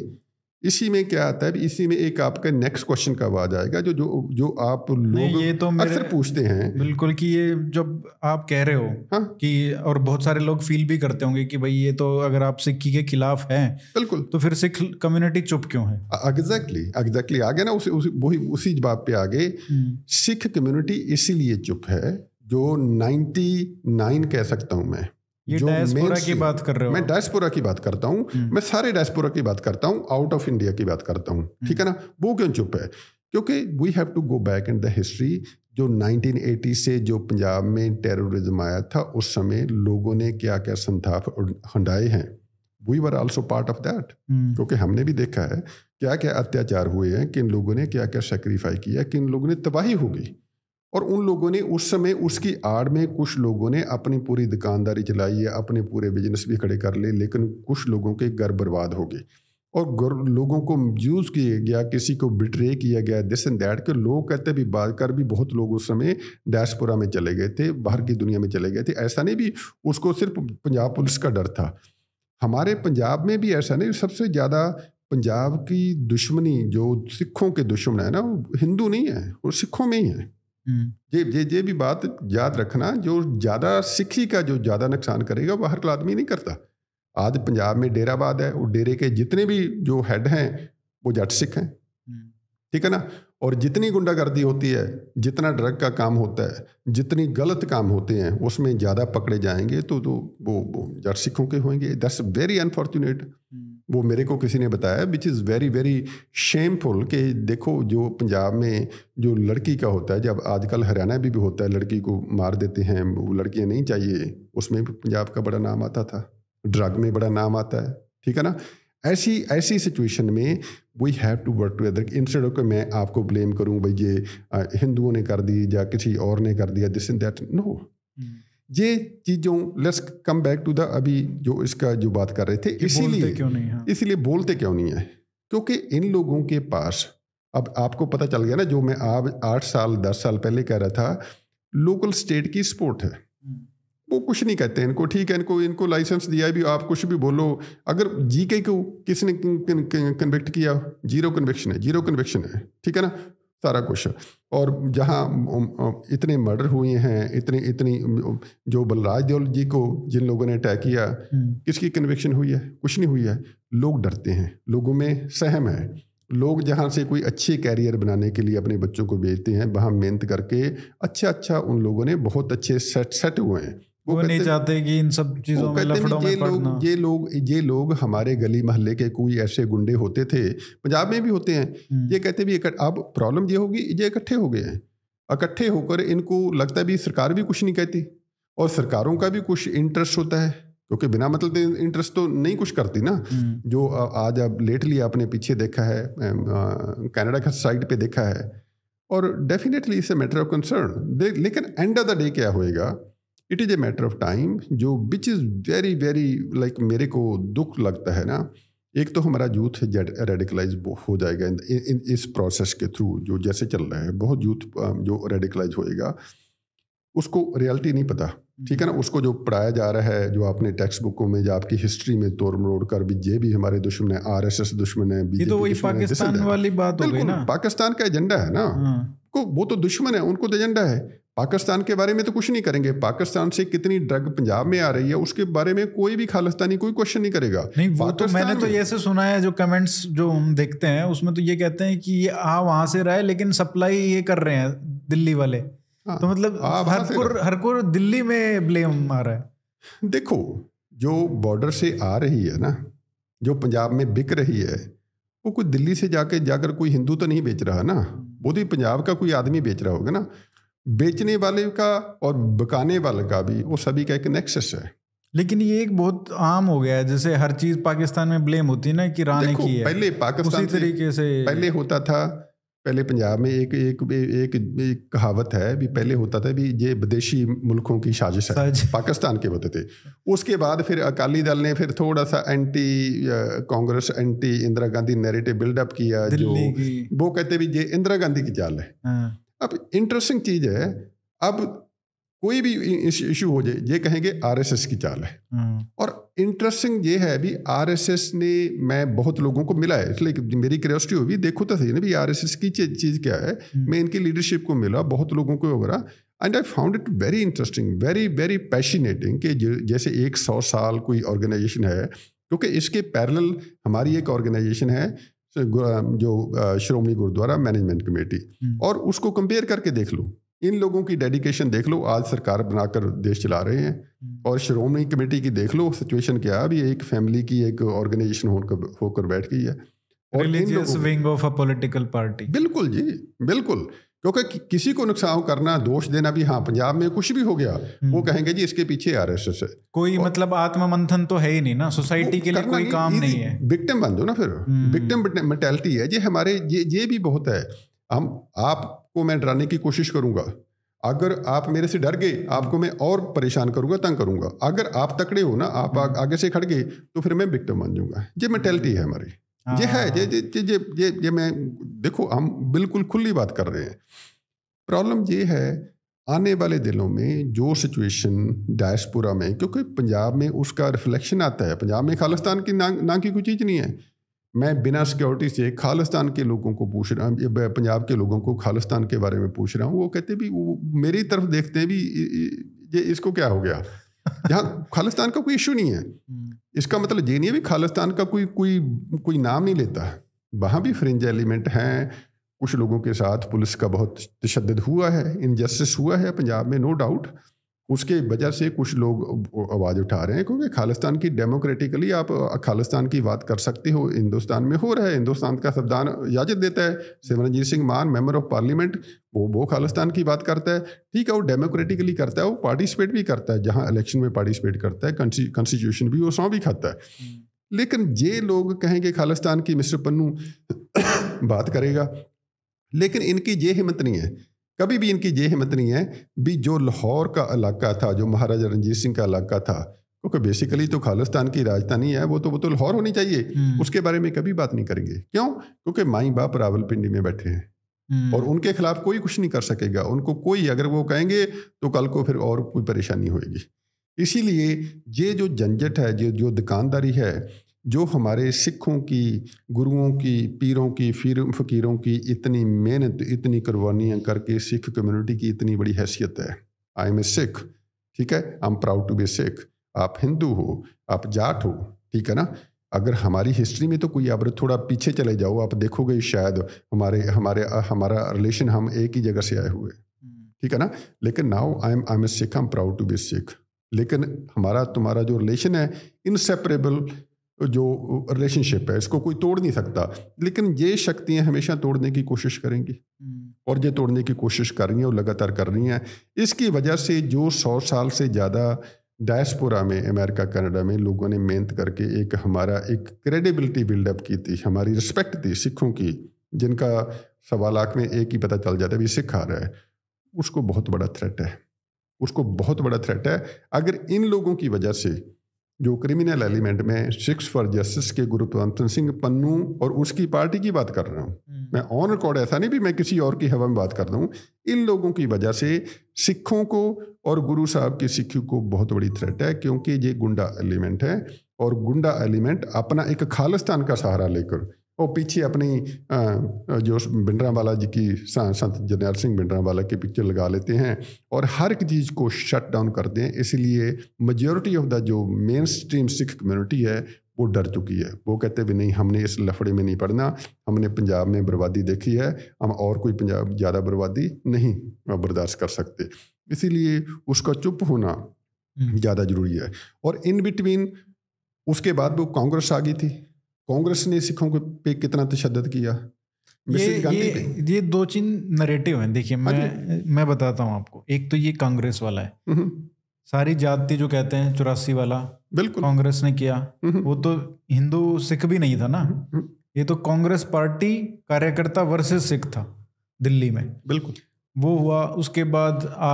S1: इसी में क्या आता है इसी में एक आपका नेक्स्ट क्वेश्चन कब आ जाएगा जो जो जो आप लोग ये तो अक्सर पूछते हैं
S2: बिल्कुल कि ये जब आप कह रहे हो हा? कि और बहुत सारे लोग फील भी करते होंगे कि भाई ये तो अगर आप सिक्की के खिलाफ हैं बिल्कुल तो फिर सिख कम्युनिटी चुप क्यों है एग्जैक्टली
S1: एग्जैक्टली आगे ना उसी वही उसी जवाब पे आगे हम्म। सिख कम्युनिटी इसीलिए चुप है जो नाइन्टी नाइन कह सकता हूँ मैं डायस्पोरा की बात करता हूँ हम्म। मैं सारे डायस्पोरा की बात करता हूँ आउट ऑफ इंडिया की बात करता हूँ हम्म। ठीक है ना वो क्यों चुप है क्योंकि we have to go back in the history जो 1980 से जो पंजाब में टेररिज्म आया था उस समय लोगों ने क्या क्या संताप हंडाए हैं we were also part of that क्योंकि हमने भी देखा है क्या क्या अत्याचार हुए हैं किन लोगों ने क्या क्या सेक्रीफाई किया किन लोगों ने तबाही हो गई और उन लोगों ने उस समय उसकी आड़ में कुछ लोगों ने अपनी पूरी दुकानदारी चलाई है अपने पूरे बिजनेस भी खड़े कर ले, लेकिन कुछ लोगों के घर बर्बाद हो गए और लोगों को यूज़ किया गया किसी को बिट्रे किया गया दिस एंड दैट के लोग कहते भी बात कर भी बहुत लोग उस समय डैशपुरा में चले गए थे बाहर की दुनिया में चले गए थे ऐसा नहीं भी उसको सिर्फ पंजाब पुलिस का डर था हमारे पंजाब में भी ऐसा नहीं सबसे ज़्यादा पंजाब की दुश्मनी जो सिखों के दुश्मन है ना वो हिंदू नहीं है वो सिखों में ही है हम्म। ये ये ये भी बात याद रखना जो ज़्यादा सिखी का जो ज़्यादा नुकसान करेगा वह हर आदमी नहीं करता आज पंजाब में डेराबाद है और डेरे के जितने भी जो हेड हैं वो जट सिख हैं
S3: हम्म।
S1: ठीक है ना और जितनी गुंडागर्दी होती है जितना ड्रग का काम होता है जितनी गलत काम होते हैं उसमें ज़्यादा पकड़े जाएंगे तो तो वो, वो जट सिखों के होंगे दैट्स वेरी अनफॉर्चुनेट वो मेरे को किसी ने बताया which is very very shameful कि देखो जो पंजाब में जो लड़की का होता है जब आजकल हरियाणा भी, भी होता है लड़की को मार देते हैं वो लड़कियाँ नहीं चाहिए उसमें भी पंजाब का बड़ा नाम आता था ड्रग में बड़ा नाम आता है ठीक है ना ऐसी ऐसी सिचुएशन में we have to work together instead of मैं आपको ब्लेम करूँ भाई ये हिंदुओं ने कर दी या किसी और ने कर दिया दिस इन दैट नो ये चीज़ों let's come back to the अभी जो इसका जो बात कर रहे थे इसीलिए क्यों नहीं है इसीलिए बोलते क्यों नहीं है क्योंकि इन लोगों के पास अब आपको पता चल गया ना जो मैं आप आठ साल दस साल पहले कह रहा था लोकल स्टेट की सपोर्ट है हम्म। वो कुछ नहीं कहते इनको ठीक है इनको इनको लाइसेंस दिया है भी आप कुछ भी बोलो अगर जी के को किसने कन्विक्ट किया जीरो कन्विक्शन है जीरो कन्विक्शन है ठीक है ना सारा कुछ और जहाँ इतने मर्डर हुए हैं इतनी इतनी जो बलराज देवल जी को जिन लोगों ने अटैक किया किसकी कन्विक्शन हुई है कुछ नहीं हुई है लोग डरते हैं लोगों में सहम है लोग जहाँ से कोई अच्छे कैरियर बनाने के लिए अपने बच्चों को भेजते हैं वहाँ मेहनत करके अच्छा अच्छा उन लोगों ने बहुत अच्छे सेट सेट हुए हैं
S2: वो, वो नहीं चाहते कि इन सब चीजों में लफड़ों में पड़ना ये
S1: लोग ये लोग हमारे गली मोहल्ले के कोई ऐसे गुंडे होते थे पंजाब में भी होते हैं हम्म। ये कहते भी अब प्रॉब्लम ये होगी ये इकट्ठे हो गए हैं इकट्ठे होकर इनको लगता भी सरकार भी कुछ नहीं कहती और सरकारों का भी कुछ इंटरेस्ट होता है क्योंकि बिना मतलब इंटरेस्ट तो नहीं कुछ करती ना हम्म। जो आज अब लेटली आपने पीछे देखा है कनाडा का साइड पे देखा है और definitely is matter of concern लेकिन एंड ऑफ द डे क्या होएगा it is a matter of time जो which is very very like मेरे को दुख लगता है ना एक तो हमारा यूथ रेडिकलाइज हो जाएगा इन, इन इस प्रोसेस के थ्रू जो जैसे चल रहा है बहुत यूथ जो रेडिकलाइज होएगा उसको रियलिटी नहीं पता ठीक है ना उसको जो पढ़ाया जा रहा है जो आपने टेक्स्ट बुकों में या आपकी हिस्ट्री में तोड़ मरोड़ कर भी ये भी हमारे दुश्मन है आर एस एस दुश्मन है तो वही पाकिस्तान वाली बात हो गई ना पाकिस्तान का एजेंडा है ना हाँ। को वो तो दुश्मन है उनको तो एजेंडा है पाकिस्तान के बारे में तो कुछ नहीं करेंगे पाकिस्तान से कितनी ड्रग पंजाब में आ रही है उसके बारे में कोई भी खालिस्तानी कोई क्वेश्चन नहीं करेगा नहीं वो तो मैंने तो ये
S2: से सुना है जो कमेंट्स जो हम देखते हैं उसमें तो ये कहते हैं कि ये आ वहाँ से रहा है लेकिन सप्लाई ये कर रहे हैं दिल्ली वाले हाँ, तो मतलब हरकुर हरकुर दिल्ली में ब्लेम आ रहा है
S1: देखो जो बॉर्डर से आ रही है ना जो पंजाब में बिक रही है वो कोई दिल्ली से जाके जाकर कोई हिंदू तो नहीं बेच रहा ना वो तो पंजाब का कोई आदमी बेच रहा होगा ना बेचने वाले का और बकाने वाले का भी वो सभी का एक नेक्सस है
S2: लेकिन ये एक बहुत आम हो गया है जैसे हर चीज पाकिस्तान में ब्लेम होती है ना कि राणे की है पहले पाकिस्तान उसी तरीके से पहले
S1: होता था पहले पंजाब में एक एक एक, एक कहावत है भी पहले होता था भी ये विदेशी मुल्कों की साजिश है पाकिस्तान के होते थे उसके बाद फिर अकाली दल ने फिर थोड़ा सा anti Congress anti Indira Gandhi narrative build up किया जो वो कहते भी ये इंदिरा गांधी की चाल है हाँ। अब इंटरेस्टिंग चीज है अब कोई भी इशू हो जाए ये कहेंगे आरएसएस की चाल है हम्म। और इंटरेस्टिंग ये है अभी आरएसएस ने मैं बहुत लोगों को मिला है इसलिए मेरी हो भी देखो तो सही ना भी आरएसएस की चीज़ क्या है हम्म। मैं इनकी लीडरशिप को मिला बहुत लोगों को वगैरह and I found it very interesting very very passionating कि जैसे एक सौ साल कोई ऑर्गेनाइजेशन है क्योंकि इसके पैरल हमारी एक ऑर्गेनाइजेशन है जो श्रोमणी गुरुद्वारा मैनेजमेंट कमेटी हम्म। और उसको कंपेयर करके देख लो इन लोगों की डेडिकेशन देख लो आज सरकार बनाकर देश चला रहे हैं हम्म। और श्रोमणी कमेटी की देख लो सिचुएशन क्या है अभी एक फैमिली की एक ऑर्गेनाइजेशन होकर होकर बैठ गई है और wing of a political party बिल्कुल जी बिल्कुल क्योंकि किसी को नुकसान करना दोष देना भी हाँ पंजाब में कुछ भी हो गया वो हम्म। कहेंगे जी इसके पीछे आर एस एस है कोई मतलब आत्ममंथन तो है ही
S2: नहीं ना सोसाइटी के लिए कोई काम नहीं है
S1: विक्टिम बन दो ना फिर विक्टिम हम्म। मेंटेलिटी है ये हमारे ये ये भी बहुत है हम आपको मैं डराने की कोशिश करूंगा अगर आप मेरे से डर गए आपको मैं और परेशान करूंगा तंग करूंगा अगर आप तकड़े हो ना आप हम्म। आगे से खड़ गए तो फिर मैं विक्टिम बन जाऊंगा ये मेंटेलिटी है हमारी ये है ये ये हाँ। ये ये ये, ये मैं देखो हम बिल्कुल खुली बात कर रहे हैं प्रॉब्लम ये है आने वाले दिनों में जो सिचुएशन डायसपुरा में क्योंकि पंजाब में उसका रिफ्लेक्शन आता है पंजाब में खालिस्तान की ना ना की कोई चीज़ नहीं है मैं बिना सिक्योरिटी से खालिस्तान के लोगों को पूछ रहा हूँ पंजाब के लोगों को खालिस्तान के बारे में पूछ रहा हूँ वो कहते भी वो मेरी तरफ देखते हैं भी ये इसको क्या हो गया यहाँ खालिस्तान का कोई इशू नहीं है हम्म। इसका मतलब ये नहीं है खालिस्तान का कोई कोई कोई नाम नहीं लेता है वहाँ भी फ्रिंज एलिमेंट हैं कुछ लोगों के साथ पुलिस का बहुत तशद हुआ है इनजस्टिस हुआ है पंजाब में नो डाउट उसके वजह से कुछ लोग आवाज़ उठा रहे हैं क्योंकि खालिस्तान की डेमोक्रेटिकली आप खालिस्तान की बात कर सकते हो हिंदुस्तान में हो रहा है हिंदुस्तान का संविधान इजाज़त देता है सिमरनजीत सिंह मान मेंबर ऑफ पार्लियामेंट वो वो खालिस्तान की बात करता है ठीक है वो डेमोक्रेटिकली करता है वो पार्टिसिपेट भी करता है जहाँ इलेक्शन में पार्टिसिपेट करता है कॉन्स्टिट्यूशन भी वो सौ भी खाता है हम्म। लेकिन ये लोग कहेंगे खालिस्तान की मिस्टर पन्नू बात करेगा लेकिन इनकी ये हिम्मत नहीं है कभी भी इनकी ये हिम्मत नहीं है भी जो लाहौर का इलाका था जो महाराजा रंजीत सिंह का इलाका था क्योंकि तो बेसिकली तो खालिस्तान की राजधानी है वो तो वो तो लाहौर होनी चाहिए हम्म। उसके बारे में कभी बात नहीं करेंगे क्यों क्योंकि माई बाप रावलपिंडी में बैठे हैं हम्म। और उनके खिलाफ कोई कुछ नहीं कर सकेगा उनको कोई अगर वो कहेंगे तो कल को फिर और कोई परेशानी होगी इसीलिए ये जो झंझट है जो जो दुकानदारी है जो हमारे सिखों की गुरुओं की पीरों की फिर फ़कीरों की इतनी मेहनत इतनी कुर्बानियाँ करके सिख कम्युनिटी की इतनी बड़ी हैसियत है आई एम ए सिख ठीक है I am proud to be Sikh आप हिंदू हो आप जाट हो ठीक है ना अगर हमारी हिस्ट्री में तो कोई आप थोड़ा पीछे चले जाओ आप देखोगे शायद हमारे हमारे हमारा रिलेशन हम एक ही जगह से आए हुए हम्म। ठीक है ना लेकिन now I am I am a Sikh I am proud to be Sikh लेकिन हमारा तुम्हारा जो रिलेशन है इनसेपरेबल जो रिलेशनशिप है इसको कोई तोड़ नहीं सकता लेकिन ये शक्तियाँ हमेशा तोड़ने की कोशिश करेंगी हम्म। और ये तोड़ने की कोशिश कर रही हैं और लगातार कर रही हैं इसकी वजह से जो सौ साल से ज़्यादा डायस्पोरा में अमेरिका कनाडा में लोगों ने मेहनत करके एक हमारा एक क्रेडिबिलिटी बिल्डअप की थी हमारी रिस्पेक्ट थी सिखों की जिनका सवा लाख में एक ही पता चल जाता है सिख आ रहा है उसको बहुत बड़ा थ्रेट है उसको बहुत बड़ा थ्रेट है अगर इन लोगों की वजह से जो क्रिमिनल एलिमेंट में सिक्स फॉर जस्टिस के गुरुत्वंतन सिंह पन्नू और उसकी पार्टी की बात कर रहा हूँ हम्म। मैं ऑन रिकॉर्ड ऐसा नहीं भी मैं किसी और की हवा में बात कर रहा हूँ इन लोगों की वजह से सिखों को और गुरु साहब के सिखों को बहुत बड़ी थ्रेट है क्योंकि ये गुंडा एलिमेंट है और गुंडा एलिमेंट अपना एक खालिस्तान का सहारा लेकर और पीछे अपनी जो बिंडर वाला जी की संत जरनैल सिंह भिंडरा वाला की पिक्चर लगा लेते हैं और हर एक चीज़ को शट डाउन करते हैं इसलिए मेजोरिटी ऑफ द जो मेन स्ट्रीम सिख कम्युनिटी है वो डर चुकी है वो कहते भी नहीं हमने इस लफड़े में नहीं पढ़ना हमने पंजाब में बर्बादी देखी है हम और कोई पंजाब ज़्यादा बर्बादी नहीं बर्दाश्त कर सकते इसीलिए उसका चुप होना ज़्यादा ज़रूरी है और इन बिटवीन उसके बाद वो कांग्रेस आ गई थी कांग्रेस ने सिखों पे कितना तशद किया ये, ये,
S2: ये दो तीन नरेटिव हैं देखिए मैं मैं बताता हूँ आपको एक तो ये कांग्रेस वाला है हम्म। सारी जाति जो कहते हैं चौरासी वाला बिल्कुल कांग्रेस ने किया हम्म। वो तो हिंदू सिख भी नहीं था ना हम्म। ये तो कांग्रेस पार्टी कार्यकर्ता वर्सेस सिख था दिल्ली में बिल्कुल वो हुआ उसके बाद आ,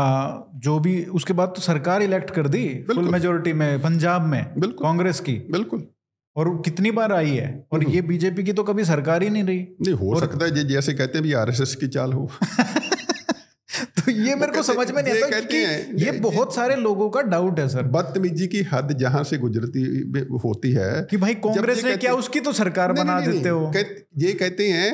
S2: जो भी उसके बाद तो सरकार इलेक्ट कर दी फुल मेजोरिटी में पंजाब में कांग्रेस की बिल्कुल और कितनी बार आई है और हम्म। ये बीजेपी की तो कभी सरकार ही नहीं रही नहीं हो सकता है जैसे कहते हैं भी आरएसएस की चाल हो तो ये मेरे को समझ में नहीं आता
S1: कि ये बहुत सारे लोगों का डाउट है सर बदतमीजी की हद जहां से गुजरती होती है कि भाई कांग्रेस ने क्या उसकी
S2: तो सरकार बना देते हो
S1: ये कहते हैं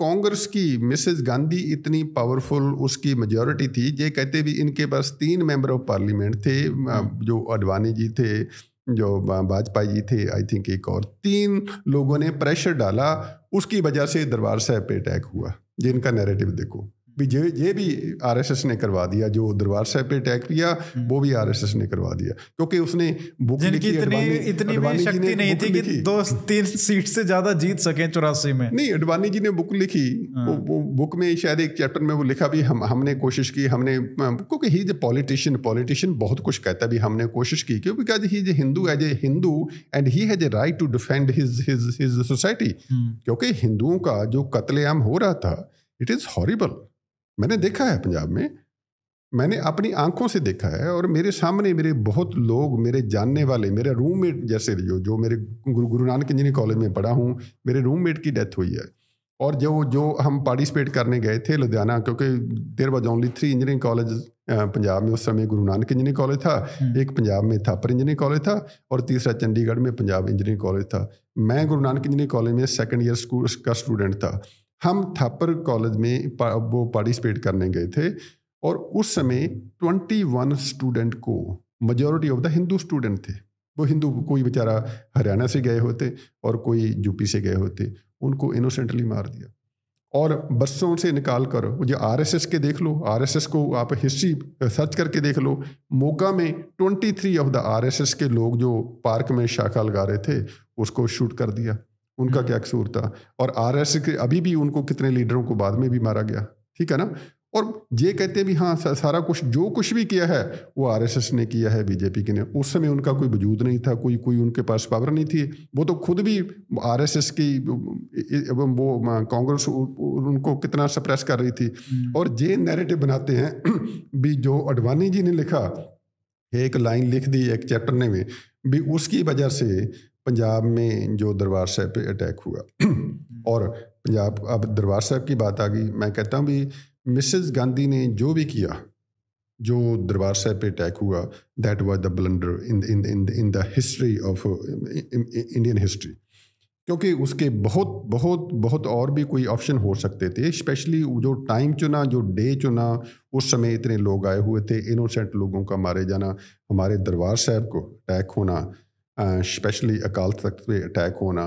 S1: कांग्रेस की मिसेज गांधी इतनी पावरफुल उसकी मेजोरिटी थी ये कहते भी इनके पास तीन मेंबर ऑफ पार्लियामेंट थे हम्म। जो अडवाणी जी थे जो भाजपा जी थे आई थिंक एक और तीन लोगों ने प्रेशर डाला उसकी वजह से दरबार साहब पे अटैक हुआ जिनका नैरेटिव देखो भी ये ये भी आरएसएस ने करवा दिया जो दरबार साहब पे अटैक किया हम्म। वो भी आरएसएस ने करवा दिया क्योंकि उसने बुक जिनकी इतनी इतनी भी शक्ति नहीं थी
S2: कि दो तीन सीट से ज्यादा जीत सके चौरासी में नहीं अडवाणी जी ने बुक लिखी
S1: वो, हाँ। वो बुक में शायद एक चैप्टर में वो लिखा भी हम हमने कोशिश की हमने क्योंकि ही इज पॉलिटिशियन पॉलिटिशियन बहुत कुछ कहता है भी हमने कोशिश की क्योंकि because he is Hindu as a Hindu and he has a right to defend his his his society क्योंकि हिंदुओं का जो कत्लेआम हो रहा था इट इज़ हॉरिबल मैंने देखा है पंजाब में मैंने अपनी आंखों से देखा है और मेरे सामने मेरे बहुत लोग मेरे जानने वाले मेरे रूममेट जैसे जो जो मेरे गुरु गुरु नानक इंजीनियरिंग कॉलेज में पढ़ा हूँ मेरे रूममेट की डेथ हुई है और जो जो हम पार्टिसिपेट करने गए थे लुधियाना क्योंकि there was only three engineering college Punjab में उस समय गुरु नानक इंजीनियरिंग कॉलेज था हम्म। एक पंजाब में थापर इंजीनियरिंग कॉलेज था और तीसरा चंडीगढ़ में पंजाब इंजीनियरिंग कॉलेज था मैं गुरु नानक इंजीनियरिंग कॉलेज में सेकेंड ईयर स्कूल का स्टूडेंट था हम थापर कॉलेज में वो पार्टिसिपेट करने गए थे और उस समय 21 स्टूडेंट को majority of the Hindu student थे वो हिंदू कोई बेचारा हरियाणा से गए होते और कोई यूपी से गए होते उनको इनोसेंटली मार दिया और बसों से निकाल कर जो आरएसएस के देख लो आरएसएस को आप हिस्ट्री सर्च करके देख लो मोगा में 23 ऑफ द आरएसएस के लोग जो पार्क में शाखा लगा रहे थे उसको शूट कर दिया उनका हम्म। क्या कसूर था और आर एस के अभी भी उनको कितने लीडरों को बाद में भी मारा गया ठीक है ना और ये कहते हैं भी हाँ सारा कुछ जो कुछ भी किया है वो आर एस एस ने किया है बीजेपी के ने उस समय उनका कोई वजूद नहीं था कोई कोई उनके पास पावर नहीं थी वो तो खुद भी आर एस एस की वो कांग्रेस उनको कितना सप्रेस कर रही थी हम्म। और ये नैरेटिव बनाते हैं भी जो अडवाणी जी ने लिखा एक लाइन लिख दी एक चैप्टर ने भी भी उसकी वजह से पंजाब में जो दरबार साहब पे अटैक हुआ
S3: हम्म।
S1: और पंजाब अब दरबार साहब की बात आ गई मैं कहता हूँ भी मिसेस गांधी ने जो भी किया जो दरबार साहब पे अटैक हुआ that was the blunder in in in in the history of Indian history क्योंकि उसके बहुत बहुत बहुत और भी कोई ऑप्शन हो सकते थे स्पेशली जो टाइम चुना जो डे चुना उस समय इतने लोग आए हुए थे इनोसेंट लोगों का मारे जाना हमारे दरबार साहब को अटैक होना स्पेशली अकाल तख्त पे अटैक होना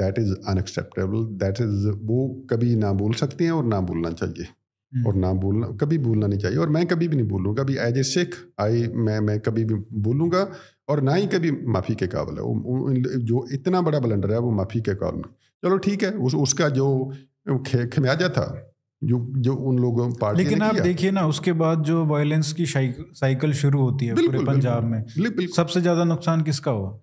S1: that is unacceptable that is वो कभी ना बोल सकते हैं और ना बोलना चाहिए hmm. और ना बोलना कभी भूलना नहीं चाहिए और मैं कभी भी नहीं भूलूंगा भी एज ए सिख आई मैं मैं कभी भी भूलूंगा और ना ही कभी माफ़ी के काबिल है वो जो इतना बड़ा बलंडर है वो माफ़ी के काबिल चलो ठीक है उस उसका जो खमियाजा था जो जो उन लोगों पार्टी लेकिन आप देखिए
S2: ना उसके बाद जो वायलेंस की साइकिल शुरू होती है पूरे पंजाब में सबसे ज्यादा नुकसान किसका हुआ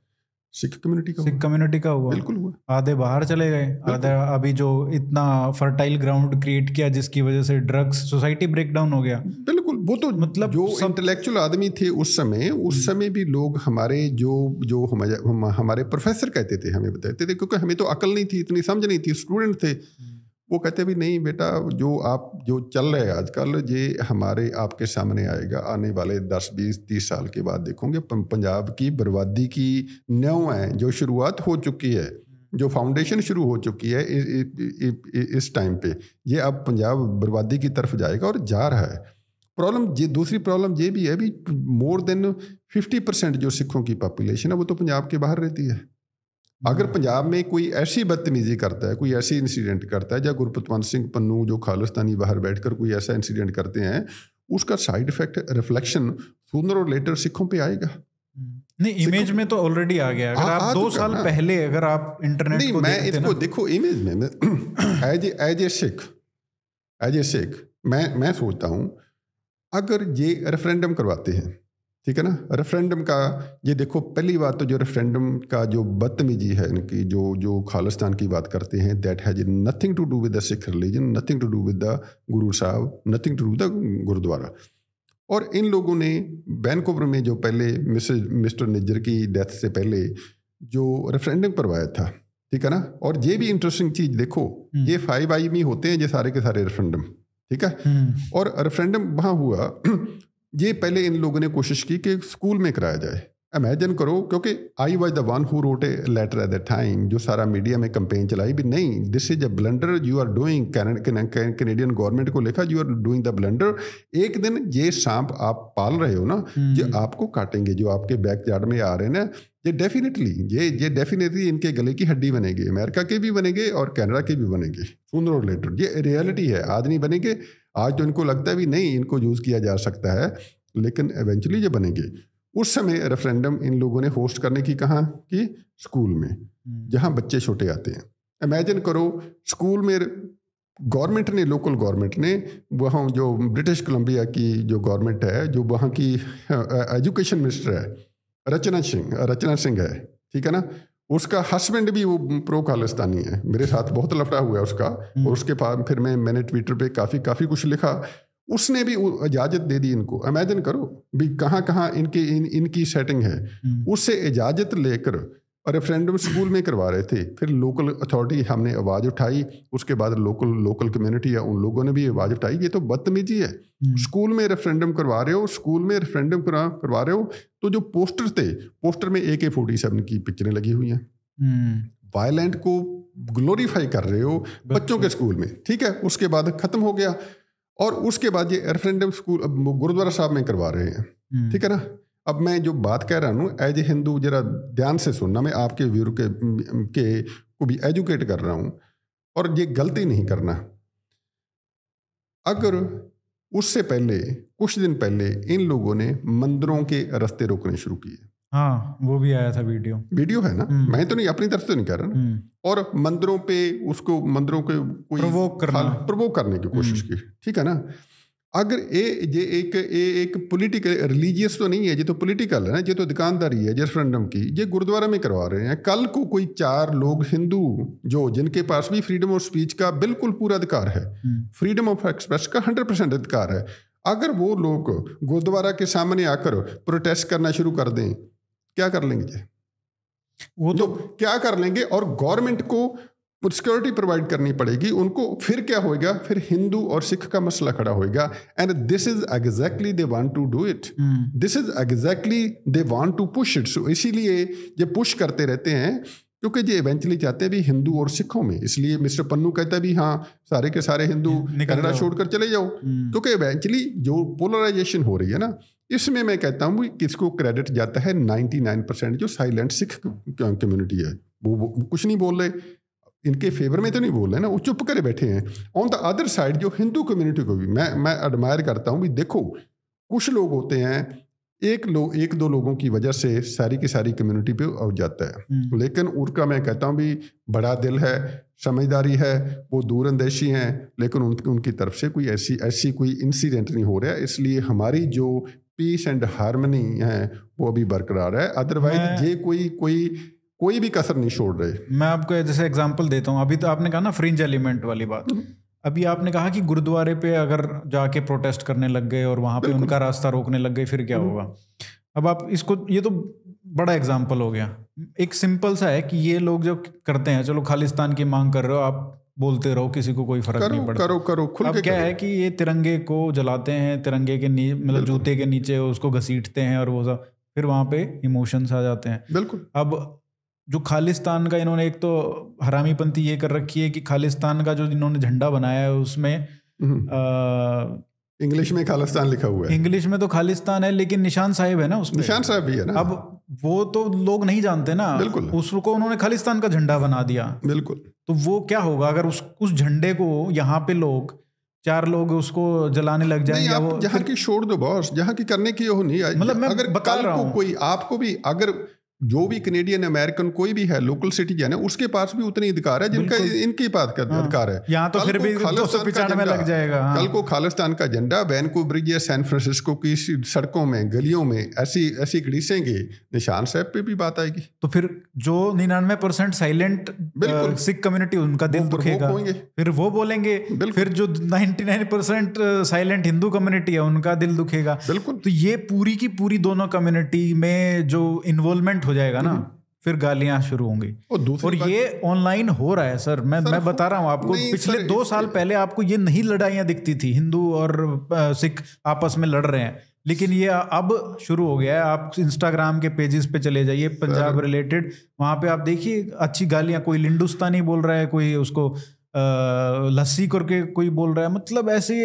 S2: सिख कम्युनिटी का सिख कम्युनिटी का हुआ बिल्कुल हुआ आधे बाहर चले गए आधे अभी जो इतना फर्टाइल ग्राउंड क्रिएट किया जिसकी वजह से ड्रग्स सोसाइटी ब्रेकडाउन हो गया बिल्कुल वो तो मतलब जो सब...
S1: इंटेलेक्चुअल आदमी थे उस समय उस हम्म। समय भी लोग हमारे जो जो हम, हम, हमारे प्रोफेसर कहते थे हमें बताते थे क्योंकि हमें तो अकल नहीं थी इतनी समझ नहीं थी स्टूडेंट थे हम्म। वो कहते भी नहीं बेटा जो आप जो चल रहे हैं आजकल ये हमारे आपके सामने आएगा आने वाले दस बीस तीस साल के बाद देखोगे पंजाब की बर्बादी की न्यव है जो शुरुआत हो चुकी है हम्म। जो फाउंडेशन शुरू हो चुकी है इ, इ, इ, इस टाइम पे ये अब पंजाब बर्बादी की तरफ जाएगा और जा रहा है प्रॉब्लम ये दूसरी प्रॉब्लम ये भी है भी मोर देन फिफ्टी परसेंट जो सिखों की पॉपुलेशन है वो तो पंजाब के बाहर रहती है अगर हाँ। पंजाब में कोई ऐसी बदतमीजी करता है कोई ऐसी इंसिडेंट करता है या गुरपतवंत सिंह पन्नू जो खालिस्तानी बाहर बैठकर कोई ऐसा इंसिडेंट करते हैं उसका साइड इफेक्ट रिफ्लेक्शन सुनर और लेटर सिखों पे आएगा हम्म।
S2: नहीं इमेज में तो ऑलरेडी आ गया अगर आ, हाँ, आप आ, हाँ, दो तो साल पहले अगर आप इंटरनेट नहीं, को मैं इसको देखो इमेज में as as a
S1: Sikh as a Sikh मैं मैं सोचता हूँ अगर ये रेफरेंडम करवाते हैं ठीक है ना रेफरेंडम का ये देखो पहली बात तो जो रेफरेंडम का जो बदतमीजी है इनकी जो जो खालिस्तान की बात करते हैं that has nothing to do with the Sikh religion nothing to do with the Guru Sahib nothing to do the gurdwara और इन लोगों ने वैनकूवर में जो पहले मिस्टर मिस्टर निज्जर की डेथ से पहले जो रेफरेंडम करवाया था ठीक है ना और ये भी इंटरेस्टिंग चीज देखो हम्म। ये फाइव आई में होते हैं ये सारे के सारे रेफरेंडम ठीक है हम्म। और रेफरेंडम वहाँ हुआ ये पहले इन लोगों ने कोशिश की कि स्कूल में कराया जाए इमेजिन करो क्योंकि I was the one who wrote a letter at the time जो सारा मीडिया में कंपेन चलाई भी नहीं this is a blunder you are doing Canadian government को लिखा you are doing the blunder एक दिन ये सांप आप पाल रहे हो ना हम्म। ये आपको काटेंगे जो आपके बैक यार्ड में आ रहे हैं ना ये डेफिनेटली ये ये डेफिनेटली इनके गले की हड्डी बनेगी अमेरिका के भी बनेंगे और कैनेडा के भी बनेंगे सुंदर लेटर ये रियलिटी है आज नहीं बनेंगे आज तो इनको लगता है भी नहीं इनको यूज़ किया जा सकता है लेकिन एवेंचुअली जब बनेंगे उस समय रेफरेंडम इन लोगों ने होस्ट करने की कहा कि स्कूल में हम्म। जहाँ बच्चे छोटे आते हैं इमेजिन करो स्कूल में गवर्नमेंट ने लोकल गवर्नमेंट ने वहाँ जो ब्रिटिश कोलंबिया की जो गवर्नमेंट है जो वहाँ की एजुकेशन मिनिस्टर है रचना सिंह रचना सिंह है ठीक है ना उसका हस्बैंड भी वो प्रो खालिस्तानी है मेरे साथ बहुत लफड़ा हुआ है उसका हम्म। और उसके बाद फिर मैं मैंने ट्विटर पे काफ़ी काफ़ी कुछ लिखा उसने भी इजाज़त दे दी इनको इमेजिन करो भी कहाँ कहाँ इनके इन इनकी सेटिंग है हम्म। उससे इजाज़त लेकर और रेफरेंडम स्कूल में करवा रहे थे फिर लोकल अथॉरिटी हमने आवाज़ उठाई उसके बाद लोकल लोकल कम्युनिटी या उन लोगों ने भी आवाज़ उठाई ये तो बदतमीजी है स्कूल हम्म। में रेफरेंडम करवा रहे हो स्कूल में रेफरेंडम करवा रहे हो तो जो पोस्टर थे पोस्टर में ए के फोर्टी सेवन की पिक्चरें लगी हुई हैं वायलेंट हम्म। को ग्लोरीफाई कर रहे हो बच्चों के स्कूल में ठीक है उसके बाद ख़त्म हो गया और उसके बाद ये रेफरेंडम स्कूल गुरुद्वारा साहब में करवा रहे हैं हम्म। ठीक है ना अब मैं जो बात कह रहा हूँ एज ए हिंदू जरा ध्यान से सुनना मैं आपके व्यू के, के को भी एजुकेट कर रहा हूँ और ये गलती नहीं करना अगर उससे पहले कुछ दिन पहले इन लोगों ने मंदिरों के रास्ते रोकने शुरू किए
S2: हाँ वो भी आया था वीडियो वीडियो है ना हम्म।
S1: मैं तो नहीं अपनी तरफ से नहीं कह रहा ना हम्म। और मंदिरों पे उसको मंदिरों के कोई प्रवोक करना प्रवोक करने की कोशिश हम्म। की ठीक है ना अगर ये जे एक ये एक पॉलिटिकल रिलीजियस तो नहीं है जो तो पोलिटिकल है ना जो तो दुकानदारी है जेफरेंडम की ये गुरुद्वारा में करवा रहे हैं कल को कोई चार लोग हिंदू जो जिनके पास भी फ्रीडम ऑफ स्पीच का बिल्कुल पूरा अधिकार है फ्रीडम ऑफ एक्सप्रेस का हंड्रेड परसेंट अधिकार है अगर वो लोग गुरुद्वारा के सामने आकर प्रोटेस्ट करना शुरू कर दें क्या कर लेंगे वो तो, तो क्या कर लेंगे और गवर्नमेंट को सिक्योरिटी प्रोवाइड करनी पड़ेगी उनको फिर क्या होएगा फिर हिंदू और सिख का मसला खड़ा होएगा and this is exactly they want to do it this is exactly they want to push it so इसीलिए ये पुश करते रहते हैं क्योंकि ये इवेंचुअली चाहते हैं भी हिंदू और सिखों में इसलिए मिस्टर पन्नू कहता है भी हाँ सारे के सारे हिंदू कनाडा छोड़कर चले जाओ hmm. क्योंकि इवेंचुअली जो पोलराइजेशन हो रही है ना इसमें मैं कहता हूँ किसको क्रेडिट जाता है नाइन परसेंट जो साइलेंट सिख कम्युनिटी है वो कुछ नहीं बोल रहे इनके फेवर में तो नहीं बोल रहे ना वो चुप करे बैठे हैं ऑन द अदर साइड जो हिंदू कम्युनिटी को भी मैं मैं एडमायर करता हूँ भी देखो कुछ लोग होते हैं एक लोग एक दो लोगों की वजह से सारी की सारी कम्युनिटी पे उठ जाता है हम्म। लेकिन उनका मैं कहता हूँ भी बड़ा दिल है समझदारी है वो दूरंदेशी हैं लेकिन उन, उनकी तरफ से कोई ऐसी ऐसी कोई इंसिडेंट नहीं हो रहा है इसलिए हमारी जो पीस एंड हारमनी है वो अभी बरकरार है अदरवाइज ये कोई कोई कोई भी कसर नहीं छोड़ रहे
S2: मैं आपको जैसे एग्जाम्पल देता हूँ अभी तो आपने कहा ना फ्रिंज एलिमेंट वाली बात हम्म। अभी आपने कहा कि गुरुद्वारे पे अगर जाके प्रोटेस्ट करने लग गए और वहां पे उनका रास्ता रोकने लग गए फिर क्या हम्म। होगा अब आप इसको ये तो बड़ा एग्जाम्पल हो गया एक सिंपल सा है कि ये लोग जो करते हैं चलो खालिस्तान की मांग कर रहे हो आप बोलते रहो किसी को कोई फर्क करो, नहीं पड़ता करो
S1: करो खुल अब के क्या करो। है
S2: कि ये तिरंगे को जलाते हैं तिरंगे के मतलब जूते के नीचे उसको घसीटते हैं और वो सब फिर वहां पे इमोशंस आ जाते हैं बिल्कुल अब जो खालिस्तान का इन्होंने एक तो हरामीपंथी ये कर रखी है कि खालिस्तान का जो इन्होंने झंडा बनाया है उसमें हम्म। इंग्लिश में
S1: खालिस्तान लिखा
S2: हुआ है इंग्लिश में तो खालिस्तान है लेकिन निशान साहिब है ना उसमें निशान साहिब भी है ना अब वो तो लोग नहीं जानते ना बिल्कुल उसको उन्होंने खालिस्तान का झंडा बना दिया बिल्कुल तो वो क्या होगा अगर उस उस झंडे को यहाँ पे लोग चार लोग उसको जलाने लग जाएंगे वो यहाँ की छोड़ दो बॉस यहाँ की करने की
S1: हो नहीं मतलब मैं अगर बता रहा हूँ कोई आपको भी अगर जो भी कनेडियन अमेरिकन कोई भी है लोकल सिटीजन है उसके पास भी उतने अधिकार है जिनका इनके पास हाँ। अधिकार है यहाँ तो फिर भी खालिस्तान लग जाएगा हाँ। कल को खालिस्तान का झंडा वैनकूब्रिज या सैन फ्रांसिस्को की सड़कों में गलियों में ऐसी ऐसी घड़ीसेंगे निशान साहब पे भी बात आएगी तो फिर जो
S2: निन्यानवे परसेंट साइलेंट सिख कम्युनिटी उनका दिल दुखेगा फिर वो बोलेंगे फिर जो ninety nine percent silent Hindu community है उनका दिल दुखेगा बिल्कुल तो ये पूरी की पूरी दोनों कम्युनिटी में जो इन्वॉल्वमेंट हो जाएगा ना फिर गालियां शुरू होंगी और, और ये ऑनलाइन हो रहा है सर मैं सर, मैं बता रहा हूँ आपको पिछले सर, दो साल पहले आपको ये नहीं लड़ाइयाँ दिखती थी हिंदू और सिख आपस में लड़ रहे हैं लेकिन ये अब शुरू हो गया है आप इंस्टाग्राम के पेजेस पे चले जाइए पंजाब रिलेटेड वहाँ पे आप देखिए अच्छी गालियाँ कोई लिंडुस्तानी बोल रहा है कोई उसको लस्सी करके कोई बोल रहा है मतलब ऐसे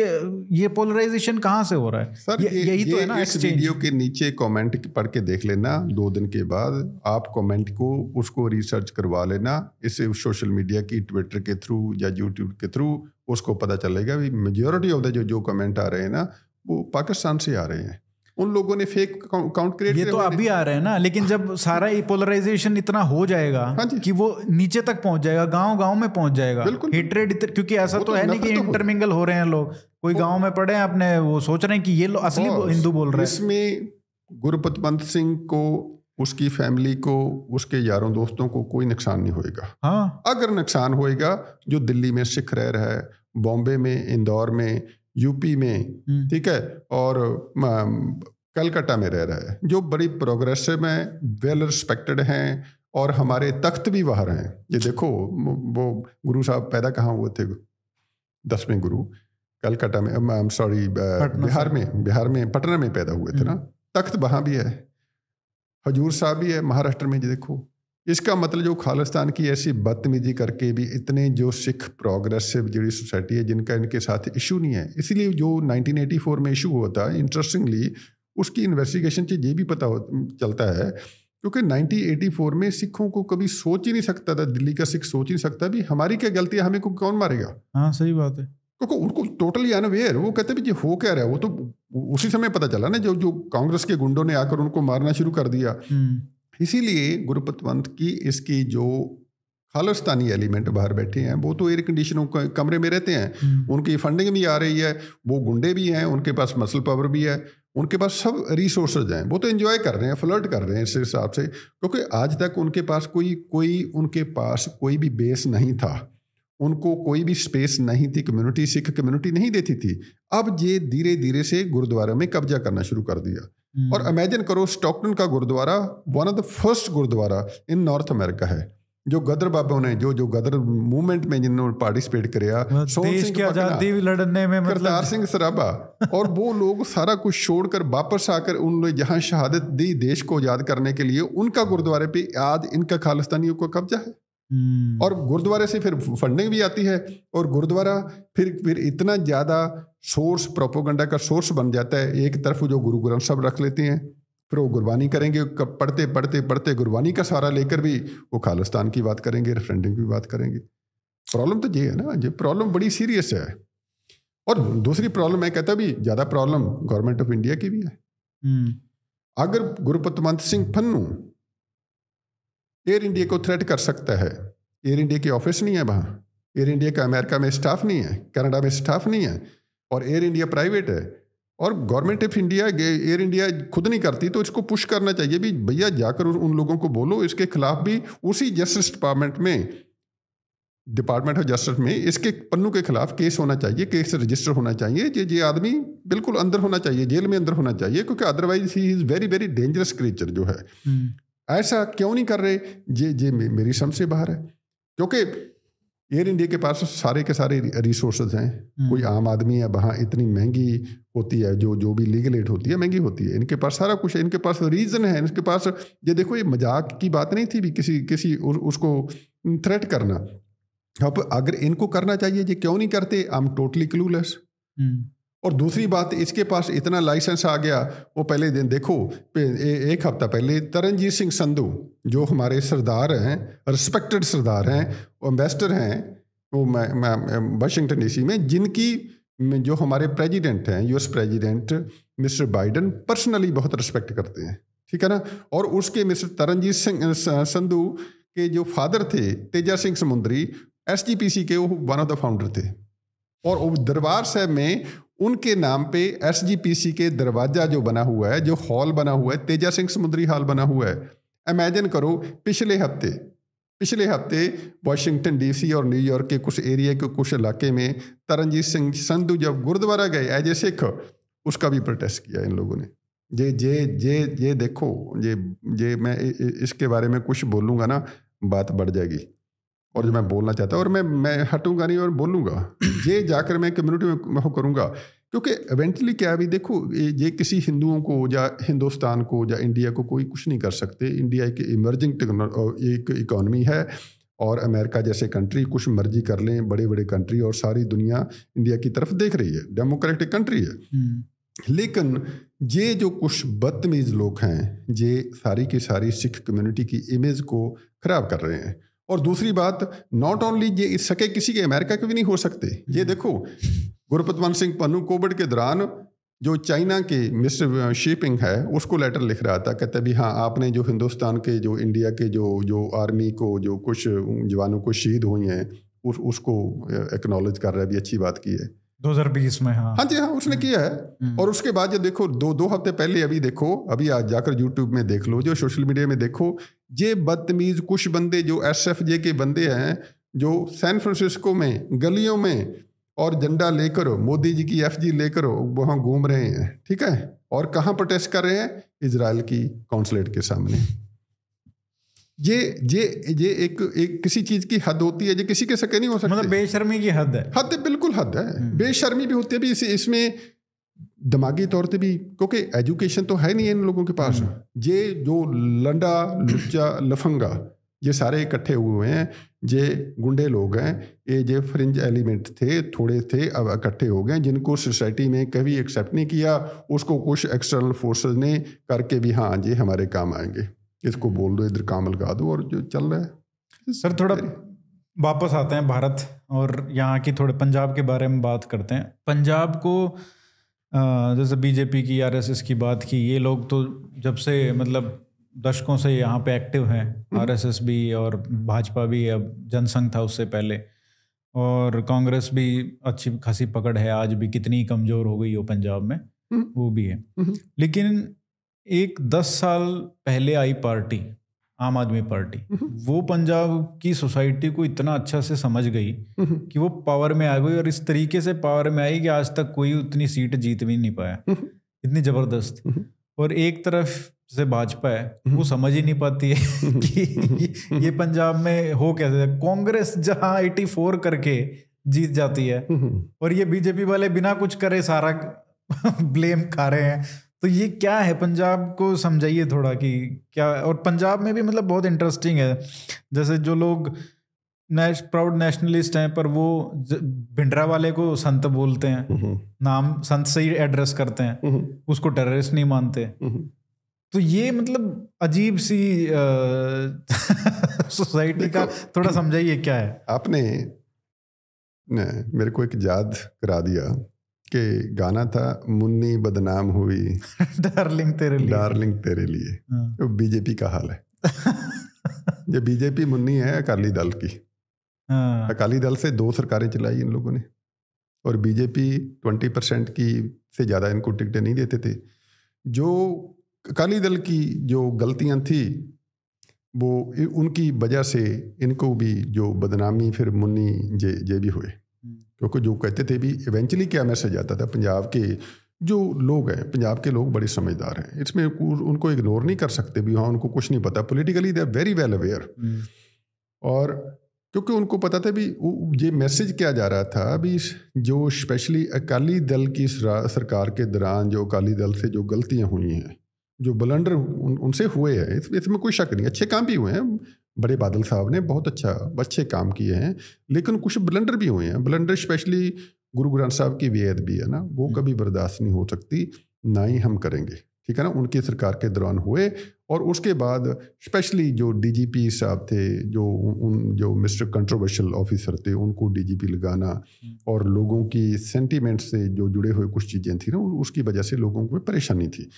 S2: ये पोलराइजेशन कहाँ से हो रहा है सर ये, यही तो ये, तो है ना इस वीडियो
S1: के नीचे कमेंट पढ़ के देख लेना दो दिन के बाद आप कमेंट को उसको रिसर्च करवा लेना इसे सोशल मीडिया की ट्विटर के थ्रू या यूट्यूब के थ्रू उसको पता चलेगा भी मेजोरिटी ऑफ द जो जो कमेंट आ रहे हैं ना वो पाकिस्तान से आ रहे हैं उन लोगों
S2: ने फेक अकाउंट क्रिएट ये तो अभी आ रहा है ना लेकिन जब सारा पोलराइजेशन इतना हो जाएगा हाँ कि वो नीचे तक पहुंच जाएगा गांव गांव में पहुंच जाएगा हेट्रेड क्योंकि ऐसा तो, तो है नहीं कि इंटरमिंगल तो हो रहे हैं लोग कोई गांव में पड़े हैं अपने वो सोच रहे हैं कि ये लोग असली हिंदू बोल रहे हैं इसमें
S1: गुरुपत पंत सिंह को उसकी फैमिली को उसके यारों दोस्तों को कोई नुकसान नहीं होएगा हाँ अगर नुकसान होएगा जो दिल्ली में सिख रह रहा है बॉम्बे में इंदौर में यूपी में हम्म। ठीक है और कलकत्ता में रह रहा है जो बड़ी प्रोग्रेसिव है वेल रिस्पेक्टेड हैं और हमारे तख्त भी बाहर हैं ये देखो वो गुरु साहब पैदा कहाँ हुए थे दसवें गुरु कलकत्ता में सॉरी बिहार में बिहार में पटना में पैदा हुए थे ना हम्म। तख्त वहाँ भी है हजूर साहब भी है महाराष्ट्र में ये देखो इसका मतलब जो खालिस्तान की ऐसी बदतमीजी करके भी इतने जो सिख प्रोग्रेसिव जी सोसाइटी है जिनका इनके साथ इशू नहीं है इसीलिए जो 1984 में इशू हुआ था इंटरेस्टिंगली उसकी इन्वेस्टिगेशन से ये भी पता चलता है क्योंकि 1984 में सिखों को कभी सोच ही नहीं सकता था दिल्ली का सिख सोच ही नहीं सकता भी हमारी क्या गलती है हमें को कौन मारेगा
S2: हाँ सही बात है
S1: क्योंकि उनको टोटली अनअवेयर वो कहते भी ये हो क्या रहा है वो तो उसी समय पता चला ना जो जो कांग्रेस के गुंडों ने आकर उनको मारना शुरू कर दिया हम्म। इसीलिए गुरुपतवंत की इसकी जो खालिस्तानी एलिमेंट बाहर बैठे हैं वो तो एयर कंडीशन कमरे में रहते हैं हम्म। उनकी फंडिंग भी आ रही है वो गुंडे भी हैं उनके पास मसल पावर भी है उनके पास सब रिसोर्सेज हैं वो तो इन्जॉय कर रहे हैं फ्लर्ट कर रहे हैं इस हिसाब से क्योंकि आज तक उनके पास कोई कोई उनके पास कोई भी बेस नहीं था उनको कोई भी स्पेस नहीं थी कम्युनिटी सिख कम्युनिटी नहीं देती थी अब ये धीरे धीरे से गुरुद्वारे में कब्जा करना शुरू कर दिया हम्म। और इमेजिन करो स्टॉकटन का gurdwara one of the first gurdwara in North America है जो गदर बाबा ने जो जो गदर मूवमेंट में जिन्होंने पार्टिसिपेट किया मतलब देश की आजादी लड़ने में मतलब करतार सिंह सराबा और वो लोग सारा कुछ छोड़कर वापस आकर उन जहाँ शहादत दी देश को आजाद करने के लिए उनका गुरुद्वारे पे आज इनका खालिस्तानियों का कब्जा है हम्म। और गुरुद्वारे से फिर फंडिंग भी आती है और गुरुद्वारा फिर फिर इतना ज़्यादा सोर्स प्रोपोगंडा का सोर्स बन जाता है एक तरफ जो गुरु ग्रंथ साहब रख लेते हैं फिर वो गुरबानी करेंगे पढ़ते पढ़ते पढ़ते गुरबानी का सहारा लेकर भी वो खालिस्तान की बात करेंगे रेफरेंडम की बात करेंगे प्रॉब्लम तो ये है ना ये प्रॉब्लम बड़ी सीरियस है और दूसरी प्रॉब्लम मैं कहता भी ज़्यादा प्रॉब्लम गवर्नमेंट ऑफ इंडिया की भी है हम्म। अगर गुरुपतवंत सिंह फन्नू एयर इंडिया को थ्रेट कर सकता है एयर इंडिया की ऑफिस नहीं है वहाँ एयर इंडिया का अमेरिका में स्टाफ नहीं है कनाडा में स्टाफ नहीं है और एयर इंडिया प्राइवेट है और government of India Air India खुद नहीं करती तो इसको पुश करना चाहिए भी भैया जाकर उन लोगों को बोलो इसके खिलाफ भी उसी जस्टिस डिपार्टमेंट में डिपार्टमेंट ऑफ जस्टिस में इसके पन्नू के खिलाफ केस होना चाहिए केस रजिस्टर होना चाहिए ये ये आदमी बिल्कुल अंदर होना चाहिए जेल में अंदर होना चाहिए क्योंकि otherwise he is very very dangerous creature जो है हम्म। ऐसा क्यों नहीं कर रहे ये ये मेरी समझ से बाहर है क्योंकि एयर इंडिया के पास सारे के सारे रिसोर्सेज हैं हम्म। कोई आम आदमी है वहाँ इतनी महंगी होती है जो जो भी लीगल एड होती है महंगी होती है इनके पास सारा कुछ है इनके पास रीज़न है इनके पास ये देखो ये मजाक की बात नहीं थी भी किसी किसी उ, उसको थ्रेट करना अब अगर इनको करना चाहिए ये क्यों नहीं करते आई एम टोटली क्लूलेस और दूसरी बात इसके पास इतना लाइसेंस आ गया वो पहले दिन देखो एक हफ्ता पहले तरनजीत सिंह संधू जो हमारे सरदार हैं रिस्पेक्टेड सरदार हैं एम्बेसडर हैं वो वाशिंगटन सी में जिनकी जो हमारे प्रेसिडेंट हैं US president mister Biden personally बहुत रिस्पेक्ट करते हैं ठीक है ना और उसके मिस्टर तरनजीत सिंह संधू के जो फादर थे तेजा सिंह समुंदरी एस के वो वन ऑफ द फाउंडर थे और दरबार साहब में उनके नाम पे एसजीपीसी के दरवाजा जो बना हुआ है जो हॉल बना हुआ है तेजा सिंह समुद्री हॉल बना हुआ है इमेजिन करो पिछले हफ्ते पिछले हफ्ते वाशिंगटन डीसी और न्यूयॉर्क के कुछ एरिया के कुछ इलाके में तरनजीत सिंह संधु जब गुरुद्वारा गए एज ए सिख उसका भी प्रोटेस्ट किया इन लोगों ने ये ये ये ये देखो ये ये मैं इसके बारे में कुछ बोलूँगा ना बात बढ़ जाएगी और जो मैं बोलना चाहता हूँ और मैं मैं हटूंगा नहीं और बोलूँगा ये जाकर मैं कम्युनिटी में करूँगा क्योंकि इवेंटली क्या अभी देखो ये किसी हिंदुओं को या हिंदुस्तान को या इंडिया को कोई कुछ नहीं कर सकते इंडिया एक इमर्जिंग एक इकॉनमी है और अमेरिका जैसे कंट्री कुछ मर्जी कर लें बड़े बड़े कंट्री और सारी दुनिया इंडिया की तरफ देख रही है डेमोक्रेटिक कंट्री है
S3: हम्म।
S1: लेकिन ये जो कुछ बदतमीज़ लोग हैं ये सारी की सारी सिख कम्युनिटी की इमेज को ख़राब कर रहे हैं और दूसरी बात नॉट ओनली ये इस सके किसी के अमेरिका के भी नहीं हो सकते ये हम्म। देखो गुरपतवान सिंह पन्नू कोविड के दौरान जो चाइना के मिस्टर शिपिंग है उसको लेटर लिख रहा था कहते भी हाँ आपने जो हिंदुस्तान के जो इंडिया के जो जो आर्मी को जो कुछ जवानों को शहीद हुई हैं उस उसको एक्नॉलेज कर रहा है भी अच्छी बात की है
S2: 2020 में हाँ
S1: हाँ जी हाँ उसने हम्म। किया है हम्म। और उसके बाद जो देखो दो दो हफ्ते पहले अभी देखो अभी आज जाकर यूट्यूब में देख लो जो सोशल मीडिया में देखो ये बदतमीज़ कुछ बंदे जो एस एफ जे के बंदे हैं जो सैन फ्रांसिस्को में गलियों में और झंडा लेकर मोदी जी की एफ जी लेकर वहाँ घूम रहे हैं ठीक है और कहाँ प्रोटेस्ट कर रहे हैं इसराइल की कौंसलेट के सामने ये ये ये एक एक किसी चीज की हद होती है ये किसी के सके नहीं हो सकता मतलब बेशर्मी की हद है हद बिल्कुल हद है हम्म। बेशर्मी भी होती है भी इसमें दिमागी तौर पे भी क्योंकि एजुकेशन तो है नहीं इन लोगों के पास हम्म। ये जो लंडा लुच्चा लफंगा ये सारे इकट्ठे हुए हैं जे गुंडे लोग हैं ये जो फ्रिंज एलिमेंट थे थोड़े थे अब इकट्ठे हो गए जिनको सोसाइटी में कभी एक्सेप्ट नहीं किया उसको कुछ एक्सटर्नल फोर्सेस ने करके भी हाँ जी हमारे काम आएंगे इसको हम्म। बोल दो इधर काम लगा दो और जो चल रहा है
S2: सर थोड़ा वापस आते हैं भारत और यहाँ की थोड़े पंजाब के बारे में बात करते हैं पंजाब को जैसे बीजेपी की आरएसएस की बात की ये लोग तो जब से मतलब दशकों से यहाँ पे एक्टिव हैं आरएसएस हम्म। भी और भाजपा भी अब जनसंघ था उससे पहले और कांग्रेस भी अच्छी खासी पकड़ है आज भी कितनी कमज़ोर हो गई हो पंजाब में हम्म। वो भी है हम्म। लेकिन एक दस साल पहले आई पार्टी आम आदमी पार्टी हम्म हम्म। वो पंजाब की सोसाइटी को इतना अच्छा से समझ गई हम्म कि वो पावर में आ गई और इस तरीके से पावर में आई कि आज तक कोई उतनी सीट जीत भी नहीं पाया इतनी जबरदस्त और एक तरफ से भाजपा है वो समझ ही नहीं पाती है कि ये पंजाब में हो कैसे कांग्रेस जहाँ 84 करके जीत जाती है और ये बीजेपी वाले बिना कुछ करे सारा ब्लेम खा रहे हैं तो ये क्या है पंजाब को समझाइए थोड़ा कि क्या और पंजाब में भी मतलब बहुत इंटरेस्टिंग है जैसे जो लोग नेश, प्राउड नेशनलिस्ट हैं पर वो भिंडरा वाले को संत बोलते हैं हम्म। नाम संत से ही एड्रेस करते हैं हम्म। उसको टेररिस्ट नहीं मानते हम्म। तो ये मतलब अजीब सी सोसाइटी का थोड़ा समझाइए क्या है
S1: आपने ने, मेरे को एक याद करा दिया के गाना था मुन्नी बदनाम हुई डार्लिंग तेरे लिए डार्लिंग तेरे लिए तो बीजेपी का हाल है ये बीजेपी मुन्नी है अकाली दल की हाँ। अकाली दल से दो सरकारें चलाई इन लोगों ने और बीजेपी ट्वेंटी परसेंट की से ज़्यादा इनको टिकटें नहीं देते थे जो अकाली दल की जो गलतियां थी वो उनकी वजह से इनको भी जो बदनामी फिर मुन्नी जे जे भी हुए क्योंकि जो कहते थे भी इवेंचुअली क्या मैसेज आता था पंजाब के जो लोग हैं पंजाब के लोग बड़े समझदार हैं इसमें उनको इग्नोर नहीं कर सकते भी हाँ उनको कुछ नहीं पता politically they are very well aware और क्योंकि उनको पता था भी ये मैसेज क्या जा रहा था अभी जो स्पेशली अकाली दल की सरकार के दौरान जो अकाली दल से जो गलतियाँ हुई हैं जो बलंडर उन, उनसे हुए हैं इसमें कोई शक नहीं अच्छे काम भी हुए हैं बड़े बादल साहब ने बहुत अच्छा अच्छे काम किए हैं लेकिन कुछ ब्लंडर भी हुए हैं ब्लंडर स्पेशली गुरु ग्रंथ साहब की वेद भी है ना वो हम्म। कभी बर्दाश्त नहीं हो सकती ना ही हम करेंगे ठीक है ना उनकी सरकार के दौरान हुए और उसके बाद स्पेशली जो डीजीपी साहब थे जो उन जो मिस्टर कंट्रोवर्शियल ऑफिसर थे उनको डीजीपी लगाना हम्म। और लोगों की सेंटीमेंट से जो जुड़े हुए कुछ चीज़ें थी ना उसकी वजह से लोगों को परेशानी थी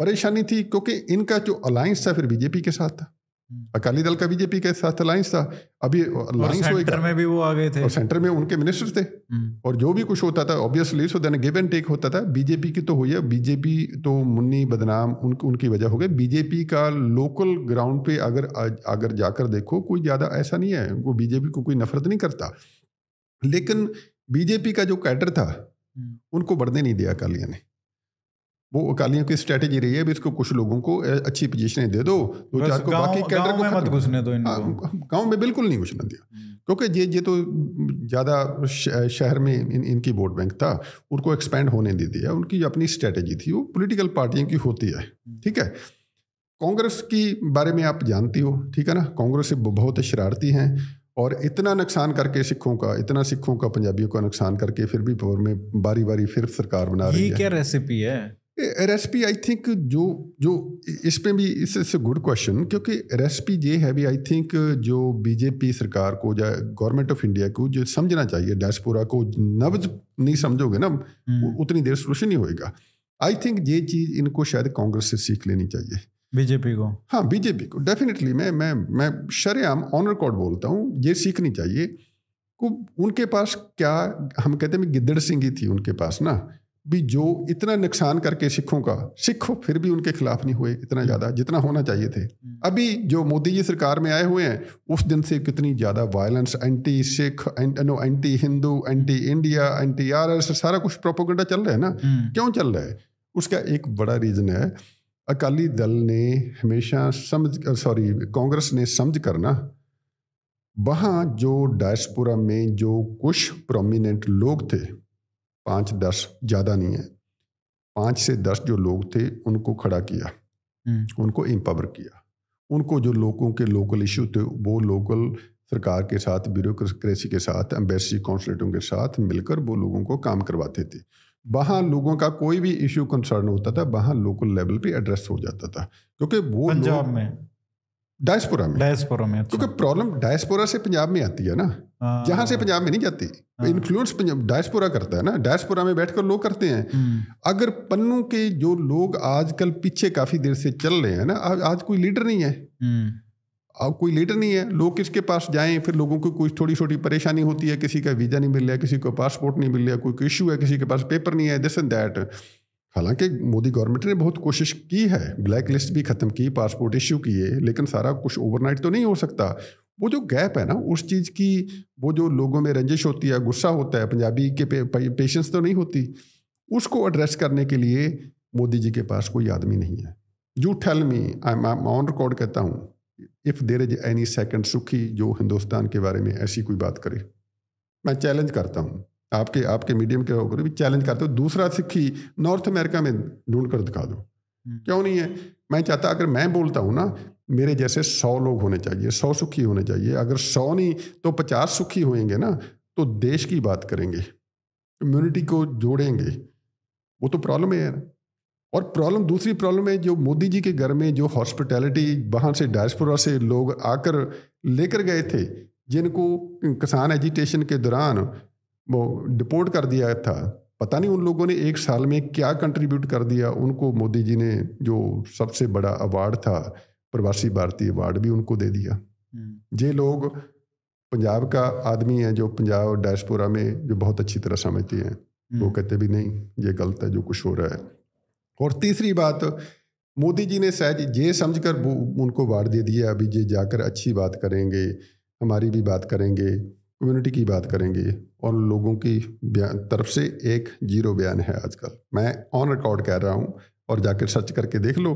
S1: परेशानी थी क्योंकि इनका जो अलायंस था फिर बीजेपी के साथ था हम्म। अकाली दल का बीजेपी के साथ अलायंस था अभी अलायंस सेंटर में भी वो आ गए थे और सेंटर में उनके मिनिस्टर थे हम्म। और जो भी कुछ होता था obviously so then give and take होता था बीजेपी की तो हुई है बीजेपी तो मुन्नी बदनाम उन, उनकी वजह हो गई बीजेपी का लोकल ग्राउंड पे अगर अगर जाकर देखो कोई ज़्यादा ऐसा नहीं है वो बीजेपी को कोई नफरत नहीं करता लेकिन बीजेपी का जो कैडर था हम्म। उनको बढ़ने नहीं दिया अकालिया ने वो अकालियों की स्ट्रेटेजी रही है भी इसको कुछ लोगों को अच्छी पोजिशनें दे दो दो चार को बाकी कैडर को मत
S2: घुसने दो हाँ,
S1: गांव में बिल्कुल नहीं घुसने दिया हम्म। क्योंकि ये ये तो ज़्यादा शहर में इन इनकी वोट बैंक था उनको एक्सपेंड होने दे दिया उनकी अपनी स्ट्रेटेजी थी वो पोलिटिकल पार्टियों की होती है हम्म। ठीक है कांग्रेस की बारे में आप जानती हो ठीक है ना कांग्रेस से बहुत शरारती हैं और इतना नुकसान करके सिखों का इतना सिखों का पंजाबियों का नुकसान करके फिर भी में बारी बारी फिर सरकार बना रही है क्या
S2: रेसिपी है रेसिपी आई थिंक जो
S1: जो इसमें भी इस गुड क्वेश्चन क्योंकि रेसिपी ये है भी आई थिंक जो बीजेपी सरकार को या गवर्नमेंट ऑफ इंडिया को जो समझना चाहिए डैशपुरा को नब्ज नहीं समझोगे ना हम्म। उतनी देर सोल्यूशन ही होएगा आई थिंक ये चीज़ इनको शायद कांग्रेस से सीख लेनी चाहिए बीजेपी को हाँ बीजेपी को डेफिनेटली मैं मैं मैं शरेआम ऑन रिकॉर्ड बोलता हूँ ये सीखनी चाहिए को उनके पास क्या हम कहते हैं गिद्दड़ सिंह ही थी उनके पास ना भी जो इतना नुकसान करके सिखों का सिख फिर भी उनके खिलाफ नहीं हुए इतना ज़्यादा जितना होना चाहिए थे हम्म। अभी जो मोदी जी सरकार में आए हुए हैं उस दिन से कितनी ज़्यादा violence anti Sikh no anti Hindu anti India anti R S सारा कुछ प्रोपोगंडा चल रहा है ना हम्म। क्यों चल रहा है उसका एक बड़ा रीज़न है अकाली दल ने हमेशा समझ सॉरी कांग्रेस ने समझ करना वहाँ जो डायस्पोरा में जो कुछ प्रोमिनेंट लोग थे पाँच दस ज़्यादा नहीं है पाँच से दस जो लोग थे उनको खड़ा किया हम्म। उनको एम्पावर किया उनको जो लोगों के लोकल इशू थे वो लोकल सरकार के साथ ब्यूरोक्रेसी के साथ एम्बेसी कौंसलेटों के साथ मिलकर वो लोगों को काम करवाते थे वहाँ लोगों का कोई भी इशू कंसर्न होता था वहाँ लोकल लेवल पे एड्रेस हो जाता था क्योंकि वो पंजाब में डायस्पोरा में डायस्पोरा में अच्छा। क्योंकि प्रॉब्लम डायस्पोरा से पंजाब में आती है ना हाँ। जहां से पंजाब में नहीं जाती इन्फ्लुएंस पंजाब डायस्पोरा करता है ना डायस्पोरा में बैठकर लोग करते हैं हम्म। अगर पन्नू के जो लोग आजकल पीछे काफी देर से चल रहे हैं ना आज, आज कोई लीडर नहीं है हम्म। अब कोई लीडर नहीं है लोग किसके पास जाएं फिर लोगों को कोई थोड़ी छोटी परेशानी होती है किसी का वीज़ा नहीं मिल रहा किसी को पासपोर्ट नहीं मिल रहा कोई इशू है किसी के पास पेपर नहीं है दिस एंड दैट हालांकि मोदी गवर्नमेंट ने बहुत कोशिश की है ब्लैक लिस्ट भी ख़त्म की पासपोर्ट इश्यू किए लेकिन सारा कुछ ओवरनाइट तो नहीं हो सकता वो जो गैप है ना उस चीज़ की वो जो लोगों में रंजिश होती है गुस्सा होता है पंजाबी के पे, पे, पेशेंस तो नहीं होती उसको एड्रेस करने के लिए मोदी जी के पास कोई आदमी नहीं है you tell me I on record कहता हूँ if there is any second सुखी जो हिंदुस्तान के बारे में ऐसी कोई बात करे मैं चैलेंज करता हूँ आपके आपके मीडियम के होकर भी चैलेंज करते हो दूसरा सिक्खी नॉर्थ अमेरिका में ढूंढ कर दिखा दो हम्म। क्यों नहीं है मैं चाहता अगर मैं बोलता हूँ ना मेरे जैसे सौ लोग होने चाहिए सौ सुखी होने चाहिए अगर सौ नहीं तो पचास सुखी होएंगे ना तो देश की बात करेंगे कम्युनिटी को जोड़ेंगे वो तो प्रॉब्लम है ना और प्रॉब्लम दूसरी प्रॉब्लम है जो मोदी जी के घर में जो हॉस्पिटैलिटी वहाँ से डायस्पोरा से लोग आकर लेकर गए थे जिनको किसान एजिटेशन के दौरान वो डिपोर्ट कर दिया था पता नहीं उन लोगों ने एक साल में क्या कंट्रीब्यूट कर दिया उनको मोदी जी ने जो सबसे बड़ा अवार्ड था प्रवासी भारतीय अवार्ड भी उनको दे दिया
S3: हम्म।
S1: ये लोग पंजाब का आदमी है जो पंजाब और डायस्पोरा में जो बहुत अच्छी तरह समझते हैं वो हम्म। कहते भी नहीं ये गलत है जो कुछ हो रहा है और तीसरी बात मोदी जी ने शायद ये समझ कर उनको अवार्ड दे दिया अभी ये जाकर अच्छी बात करेंगे हमारी भी बात करेंगे कम्युनिटी की बात करेंगे और लोगों की तरफ से एक जीरो बयान है आजकल मैं ऑन रिकॉर्ड कह रहा हूँ और जाकर सर्च करके देख लो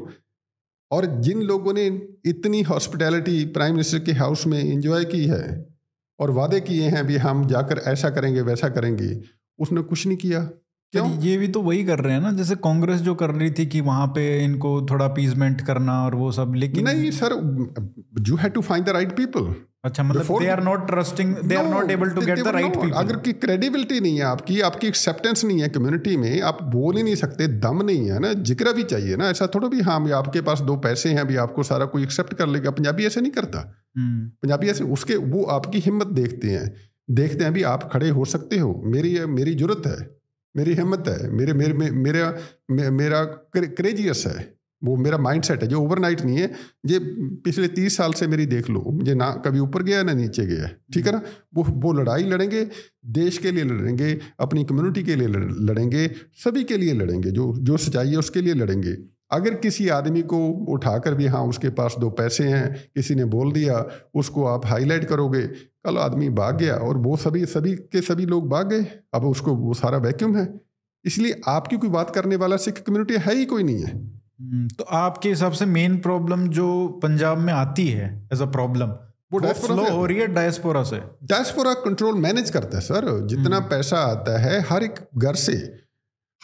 S1: और जिन लोगों ने इतनी हॉस्पिटैलिटी प्राइम मिनिस्टर के हाउस में इंजॉय की है और वादे किए हैं भी हम जाकर ऐसा करेंगे वैसा करेंगे
S2: उसने कुछ नहीं किया क्यों ये भी तो वही कर रहे हैं ना जैसे कांग्रेस जो कर रही थी कि वहां पे इनको थोड़ा अपीजमेंट करना और वो सब लेकिन नहीं sir you have to find the right people अच्छा मतलब they are not trusting they are not able to get the right people अगर
S1: की क्रेडिबिलिटी नहीं है आपकी आपकी एक्सेप्टेंस नहीं है कम्युनिटी में आप बोल ही नहीं सकते दम नहीं है ना जिक्र भी चाहिए ना ऐसा थोड़ा भी हाँ भी आपके पास दो पैसे हैं भी आपको सारा कोई एक्सेप्ट कर लेगा पंजाबी ऐसे नहीं करता हम्म। पंजाबी ऐसे उसके वो आपकी हिम्मत देखते हैं देखते हैं भी आप खड़े हो सकते हो मेरी मेरी जरूरत है मेरी हिम्मत है मेरे मेरे मेरा मेरा क्रेजियस है वो मेरा माइंड सेट है जो ओवरनाइट नहीं है ये पिछले तीस साल से मेरी देख लो ये ना कभी ऊपर गया ना नीचे गया ठीक है ना वो वो लड़ाई लड़ेंगे देश के लिए लड़ेंगे अपनी कम्युनिटी के लिए लड़ेंगे सभी के लिए लड़ेंगे जो जो सच्चाई है उसके लिए लड़ेंगे अगर किसी आदमी को उठाकर भी हाँ उसके पास दो पैसे हैं किसी ने बोल दिया उसको आप हाईलाइट करोगे कल आदमी भाग गया और वो सभी सभी के सभी लोग भाग गए अब उसको वो सारा वैक्यूम
S2: है इसलिए आपकी कोई बात करने वाला सिख कम्युनिटी है ही कोई नहीं है हम्म, तो आपके हिसाब से मेन प्रॉब्लम जो पंजाब में आती है एज अ प्रॉब्लम वो फ्लो हो रही है डायस्पोरा से डायस्पोरा कंट्रोल मैनेज करता है सर जितना हम्म। पैसा आता है हर एक
S1: घर से